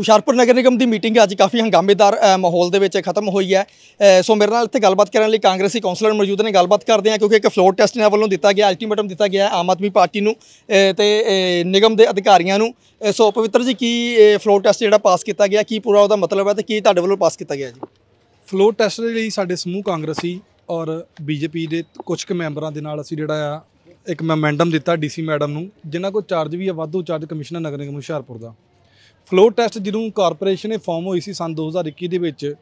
ਹੁਸ਼ਿਆਰਪੁਰ ਨਗਰ ਨਿਗਮ ਦੀ ਮੀਟਿੰਗ ਅੱਜ ਕਾਫੀ ਹੰਗਾਮੇਦਾਰ ਮਾਹੌਲ ਦੇ ਵਿੱਚ ਖਤਮ ਹੋਈ ਹੈ ਸੋ ਮੇਰੇ ਨਾਲ ਇੱਥੇ ਗੱਲਬਾਤ ਕਰਨ ਲਈ ਕਾਂਗਰਸੀ ਕੌਂਸਲਰ ਮੌਜੂਦ ਨੇ ਗੱਲਬਾਤ ਕਰਦੇ ਆ ਕਿਉਂਕਿ ਇੱਕ ਫਲੋਰ ਟੈਸਟ ਇਹਨਾਂ ਵੱਲੋਂ ਦਿੱਤਾ ਗਿਆ ਅਲਟੀਮੇਟਮ ਦਿੱਤਾ ਗਿਆ ਆਮ ਆਦਮੀ ਪਾਰਟੀ ਨੂੰ ਤੇ ਨਿਗਮ ਦੇ ਅਧਿਕਾਰੀਆਂ ਨੂੰ ਸੋ ਪਵਿੱਤਰ ਜੀ ਕੀ ਫਲੋਰ ਟੈਸਟ ਜਿਹੜਾ ਪਾਸ ਕੀਤਾ ਗਿਆ ਕੀ ਪੂਰਾ ਉਹਦਾ ਮਤਲਬ ਹੈ ਤੇ ਕੀ ਤੁਹਾਡੇ ਵੱਲੋਂ ਪਾਸ ਕੀਤਾ ਗਿਆ ਜੀ ਫਲੋਰ ਟੈਸਟ ਦੇ ਲਈ ਸਾਡੇ ਸਮੂਹ ਕਾਂਗਰਸੀ ਔਰ ਬੀਜੇਪੀ ਦੇ ਕੁਝ ਕੁ ਮੈਂਬਰਾਂ ਦੇ ਨਾਲ ਅਸੀਂ ਜਿਹੜਾ ਆ ਇੱਕ ਮੈਮੈਂਡਮ ਦਿੱਤਾ ਡੀਸੀ ਮੈਡਮ ਨੂੰ ਜਿਨ੍ਹਾਂ ਕੋਲ ਚਾਰਜ ਵੀ ਆ ਵਾਧੂ ਚਾਰਜ ਕਮਿਸ਼ਨਰ ਨਗਰ ਨਿਗਮ ਹੁਸ਼ਿਆਰਪੁਰ ਦਾ ਫਲੋਰ ਟੈਸਟ ਜਿਹਨੂੰ ਕਾਰਪੋਰੇਸ਼ਨ ਇਹ ਫਾਰਮ ਹੋਈ ਸੀ ਸਨ 2021 ਦੇ ਵਿੱਚ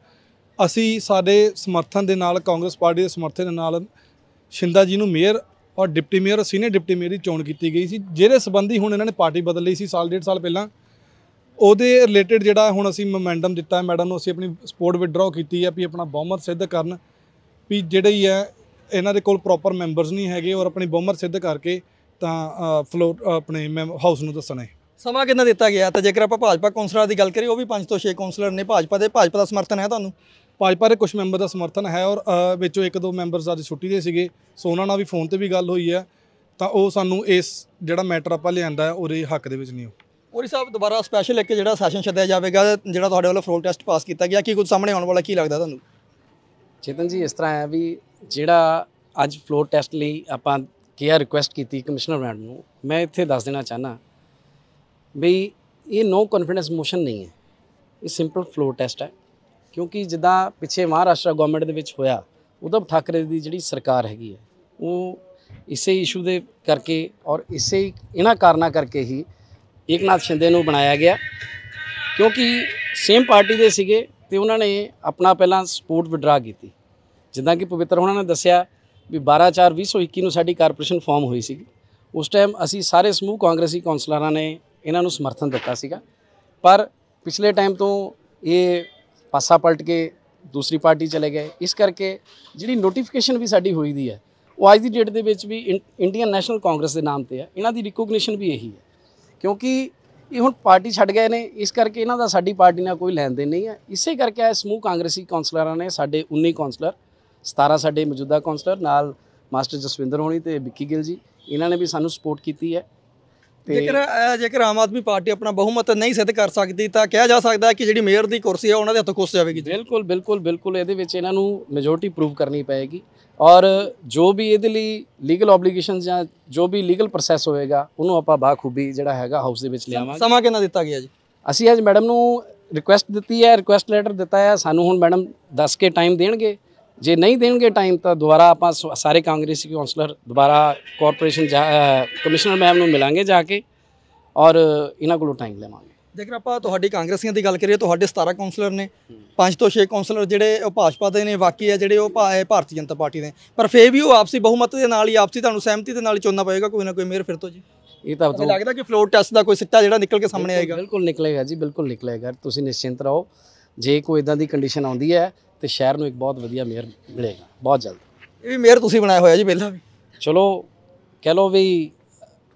ਅਸੀਂ ਸਾਡੇ ਸਮਰਥਨ ਦੇ ਨਾਲ ਕਾਂਗਰਸ ਪਾਰਟੀ ਦੇ ਸਮਰਥਨ ਦੇ ਨਾਲ ਸ਼ਿੰਦਾ ਜੀ ਨੂੰ ਮੇਅਰ ਔਰ deputy mayor senior deputy mayor ਦੀ ਚੋਣ ਕੀਤੀ ਗਈ ਸੀ ਜਿਹਦੇ ਸੰਬੰਧੀ ਹੁਣ ਇਹਨਾਂ ਨੇ ਪਾਰਟੀ ਬਦਲ ਲਈ ਸੀ ਸਾਲ ਡੇਢ ਸਾਲ ਪਹਿਲਾਂ ਉਹਦੇ ਰਿਲੇਟਡ ਜਿਹੜਾ ਹੁਣ ਅਸੀਂ ਮੋਮੈਂਟਮ ਦਿੱਤਾ ਮੈਡਮ ਨੂੰ ਅਸੀਂ ਆਪਣੀ ਸਪੋਰਟ ਵਿਡਰਾਅ ਕੀਤੀ ਹੈ ਵੀ ਆਪਣਾ ਬਹੁਮਤ ਸਿੱਧ ਕਰਨ ਵੀ ਜਿਹੜੇ ਹੀ ਹੈ ਇਹਨਾਂ ਦੇ ਕੋਲ ਪ੍ਰੋਪਰ ਮੈਂਬਰਸ ਨਹੀਂ ਹੈਗੇ ਔਰ ਆਪਣੀ ਬਹੁਮਤ ਸਿੱਧ ਕਰਕੇ ਤਾਂ ਫਲੋਰ ਆਪਣੇ ਹਾਊਸ ਨੂੰ ਦੱਸਣਾ ਹੈ ਸਮਾਂ ਕਿੰਨਾ ਦਿੱਤਾ ਗਿਆ ਤਾਂ ਜੇਕਰ ਆਪਾਂ ਭਾਜਪਾ ਕੌਂਸਲਰਾਂ ਦੀ ਗੱਲ ਕਰੀਏ ਉਹ ਵੀ 5 ਤੋਂ 6 ਕੌਂਸਲਰ ਨੇ ਭਾਜਪਾ ਦੇ ਭਾਜਪਾ ਦਾ ਸਮਰਥਨ ਹੈ ਤੁਹਾਨੂੰ ਭਾਜਪਾ ਦੇ ਕੁਝ ਮੈਂਬਰ ਦਾ ਸਮਰਥਨ ਹੈ ਔਰ ਵਿੱਚੋਂ ਇੱਕ ਦੋ ਮੈਂਬਰਸ ਅੱਜ ਛੁੱਟੀ ਦੇ ਸੀਗੇ ਸੋ ਉਹਨਾਂ ਨਾਲ ਵੀ ਫੋਨ ਤੇ ਵੀ ਗੱਲ ਹੋਈ ਹੈ ਤਾਂ ਉਹ ਸਾਨੂੰ ਇਸ ਜਿਹੜਾ ਮੈਟਰ ਆਪਾਂ ਲਿਆਂਦਾ ਉਹਦੇ ਹੱਕ ਦੇ ਵਿੱਚ ਨਹੀਂ ਉਹਰੀ ਸਾਹਿਬ ਦੁਬਾਰਾ ਸਪੈਸ਼ਲ ਇੱਕ ਜਿਹੜਾ ਸੈਸ਼ਨ ਛੱਡਿਆ ਜਾਵੇਗਾ ਜਿਹੜਾ ਤੁਹਾਡੇ ਵੱਲੋਂ ਫਲੋਰ ਟੈਸਟ ਪਾਸ ਕੀਤਾ ਗਿਆ ਕੀ ਕੁਝ ਸਾਹਮਣੇ ਆਉਣ ਵਾਲਾ ਕੀ ਲੱਗਦਾ ਤੁਹਾਨੂੰ ਚੇਤਨ ਜੀ ਇਸ ਤਰ੍ਹਾਂ ਹੈ ਵੀ ਜਿਹੜਾ ਅੱਜ ਫਲੋਰ ਟੈਸਟ ਲਈ ਆਪਾਂ ਕੇਅਰ ਰਿਕੁਐਸਟ ਕੀਤੀ ਕਮਿਸ਼ਨਰ ਮੈਡਮ ਨੂੰ ਮੈਂ ਇੱਥੇ ਦੱਸ ਦੇਣਾ ਚਾਹਨਾ ਬਈ ਇਹ ਨੋ ਕੰਫੀਡੈਂਸ ਮੋਸ਼ਨ ਨਹੀਂ ਹੈ ਇਹ ਸਿੰਪਲ ਫਲੋ ਟੈਸਟ ਹੈ ਕਿਉਂਕਿ ਜਿੱਦਾਂ ਪਿੱਛੇ ਮਹਾਰਾਸ਼ਟਰ ਗਵਰਨਮੈਂਟ ਦੇ ਵਿੱਚ ਹੋਇਆ ਉਦੋਂ ਠਾਕਰੇ ਦੀ ਜਿਹੜੀ ਸਰਕਾਰ ਹੈਗੀ ਹੈ ਉਹ ਇਸੇ ਇਸ਼ੂ ਦੇ ਕਰਕੇ ਔਰ ਇਸੇ ਇਹਨਾਂ ਕਾਰਨਾ ਕਰਕੇ ਹੀ ਏਕਨਾਥ ਸ਼ਿੰਦੇ ਨੂੰ ਬਣਾਇਆ ਗਿਆ ਕਿਉਂਕਿ ਸੇਮ ਪਾਰਟੀ ਦੇ ਸੀਗੇ ਤੇ ਉਹਨਾਂ ਨੇ ਆਪਣਾ ਪਹਿਲਾਂ ਸਪੋਰਟ ਵਿਡਰਾ ਕੀਤੀ ਜਿੱਦਾਂ ਕਿ ਪਵਿੱਤਰ ਉਹਨਾਂ ਨੇ ਦੱਸਿਆ ਵੀ 12/4/2021 ਨੂੰ ਸਾਡੀ ਕਾਰਪੋਰੇਸ਼ਨ ਫਾਰਮ ਹੋਈ ਸੀ ਉਸ ਟਾਈਮ ਅਸੀਂ ਸਾਰੇ ਸਮੂਹ ਕਾਂਗਰਸੀ ਕੌਂਸਲਰਾਂ ਨੇ ਇਹਨਾਂ ਨੂੰ ਸਮਰਥਨ ਦਿੱਤਾ ਸੀਗਾ ਪਰ ਪਿਛਲੇ ਟਾਈਮ ਤੋਂ ਇਹ ਪਾਸਾ ਪਲਟ ਕੇ ਦੂਸਰੀ ਪਾਰਟੀ ਚਲੇ ਗਏ ਇਸ ਕਰਕੇ ਜਿਹੜੀ ਨੋਟੀਫਿਕੇਸ਼ਨ ਵੀ ਸਾਡੀ ਹੋਈ ਦੀ ਹੈ ਉਹ ਅੱਜ ਦੀ ਡੇਟ ਦੇ ਵਿੱਚ ਵੀ ਇੰਡੀਅਨ ਨੈਸ਼ਨਲ ਕਾਂਗਰਸ ਦੇ ਨਾਮ ਤੇ ਹੈ ਇਹਨਾਂ ਦੀ ਰਿਕੋਗਨੀਸ਼ਨ ਵੀ ਇਹੀ ਹੈ ਕਿਉਂਕਿ ਇਹ ਹੁਣ ਪਾਰਟੀ ਛੱਡ ਗਏ ਨੇ ਇਸ ਕਰਕੇ ਇਹਨਾਂ ਦਾ ਸਾਡੀ ਪਾਰਟੀ ਨਾਲ ਕੋਈ ਲੈਣ ਦੇਣ ਨਹੀਂ ਹੈ ਇਸੇ ਕਰਕੇ ਆ ਸਮੂਹ ਕਾਂਗਰਸੀ ਕਾਉਂਸਲਰਾਂ ਨੇ ਸਾਡੇ 19 ਕਾਉਂਸਲਰ 17 ਸਾਡੇ ਮੌਜੂਦਾ ਕਾਉਂਸਲਰ ਨਾਲ ਮਾਸਟਰ ਜਸਵਿੰਦਰ ਹੋਣੀ ਤੇ ਵਿੱਕੀ ਗਿੱਲ ਜੀ ਇਹਨਾਂ ਨੇ ਵੀ ਸਾਨੂੰ ਸਪੋਰਟ ਕੀਤੀ ਹੈ ਜੇਕਰ ਜੇਕਰ ਆਮ ਆਦਮੀ ਪਾਰਟੀ ਆਪਣਾ ਬਹੁਮਤ ਨਹੀਂ ਸਿੱਧ ਕਰ ਸਕਦੀ ਤਾਂ ਕਿਹਾ ਜਾ ਸਕਦਾ ਹੈ ਕਿ ਜਿਹੜੀ ਮੇਅਰ ਦੀ ਕੁਰਸੀ ਹੈ ਉਹਨਾਂ ਦੇ ਹੱਥੋਂ ਖੁੱਸ ਜਾਵੇਗੀ ਬਿਲਕੁਲ ਬਿਲਕੁਲ ਬਿਲਕੁਲ ਇਹਦੇ ਵਿੱਚ ਇਹਨਾਂ ਨੂੰ ਮੈਜੋਰਟੀ ਪ੍ਰੂਵ ਕਰਨੀ ਪਏਗੀ ਔਰ ਜੋ ਵੀ ਇਹਦੇ ਲਈ ਲੀਗਲ ਆਬਲੀਗੇਸ਼ਨਸ ਜਾਂ ਜੋ ਵੀ ਲੀਗਲ ਪ੍ਰੋਸੈਸ ਹੋਏਗਾ ਉਹਨੂੰ ਆਪਾਂ ਬਾਖੂਬੀ ਜਿਹੜਾ ਹੈਗਾ ਹਾਊਸ ਦੇ ਵਿੱਚ ਲਿਆਵਾਂਗੇ ਸਮਾਂ ਕਿੰਨਾ ਦਿੱਤਾ ਗਿਆ ਜੀ ਅਸੀਂ ਅੱਜ ਮੈਡਮ ਨੂੰ ਰਿਕੁਐਸਟ ਦਿੱਤੀ ਹੈ ਰਿਕੁਐਸਟ ਲੈਟਰ ਦਿੱਤਾ ਹੈ ਸਾਨੂੰ ਹੁਣ ਮੈਡਮ ਦੱਸ ਕੇ ਟਾਈਮ ਦੇਣਗੇ ਜੇ ਨਹੀਂ ਦੇਣਗੇ ਟਾਈਮ ਤਾਂ ਦੁਬਾਰਾ ਆਪਾਂ ਸਾਰੇ ਕਾਂਗਰਸੀ ਕਾਉਂਸਲਰ ਦੁਬਾਰਾ ਕਾਰਪੋਰੇਸ਼ਨ ਕਮਿਸ਼ਨਰ ਮੈਮ ਨੂੰ ਮਿਲਾਂਗੇ ਜਾ ਕੇ ਔਰ ਇਹਨਾਂ ਕੋਲੋਂ ਟਾਈਮ ਲਵਾਂਗੇ ਜੇਕਰ ਆਪਾਂ ਤੁਹਾਡੀ ਕਾਂਗਰਸੀਆਂ ਦੀ ਗੱਲ ਕਰੀਏ ਤੁਹਾਡੇ 17 ਕਾਉਂਸਲਰ ਨੇ 5 ਤੋਂ 6 ਕਾਉਂਸਲਰ ਜਿਹੜੇ ਉਹ ਭਾਜਪਾ ਦੇ ਨੇ ਬਾਕੀ ਆ ਜਿਹੜੇ ਉਹ ਭਾਰਤੀ ਜਨਤਾ ਪਾਰਟੀ ਦੇ ਪਰ ਫੇਰ ਵੀ ਉਹ ਆਪਸੀ ਬਹੁਮਤ ਦੇ ਨਾਲ ਹੀ ਆਪਸੀ ਤੁਹਾਨੂੰ ਸਹਿਮਤੀ ਦੇ ਨਾਲ ਹੀ ਚੁਣਨਾ ਪਏਗਾ ਕੋਈ ਨਾ ਕੋਈ ਮੇਅਰ ਫਿਰ ਤੋਂ ਜੀ ਇਹ ਤਾਂ ਤੁਹਾਨੂੰ ਲੱਗਦਾ ਕਿ ਫਲੋਰ ਟੈਸਟ ਦਾ ਕੋਈ ਸਿੱਟਾ ਜਿਹੜਾ ਨਿਕਲ ਕੇ ਸਾਹਮਣੇ ਆਏਗਾ ਬਿਲਕੁਲ ਨਿਕਲੇਗਾ ਜੀ ਬਿਲਕੁਲ ਨਿਕਲੇਗਾ ਤੁਸੀਂ ਨਿਸ਼ਚਿੰਤ ਰਹੋ ਜੇ ਕੋਈ ਇਦਾਂ ਦੀ ਕੰਡੀਸ਼ਨ ਆਉਂਦੀ ਹੈ ਤੇ ਸ਼ਹਿਰ ਨੂੰ ਇੱਕ ਬਹੁਤ ਵਧੀਆ ਮੇਅਰ ਮਿਲੇਗਾ ਬਹੁਤ ਜਲਦ ਇਹ ਵੀ ਮੇਅਰ ਤੁਸੀਂ ਬਣਾਇਆ ਹੋਇਆ ਜੀ ਪਹਿਲਾਂ ਵੀ ਚਲੋ ਕਹਿ ਲੋ ਵੀ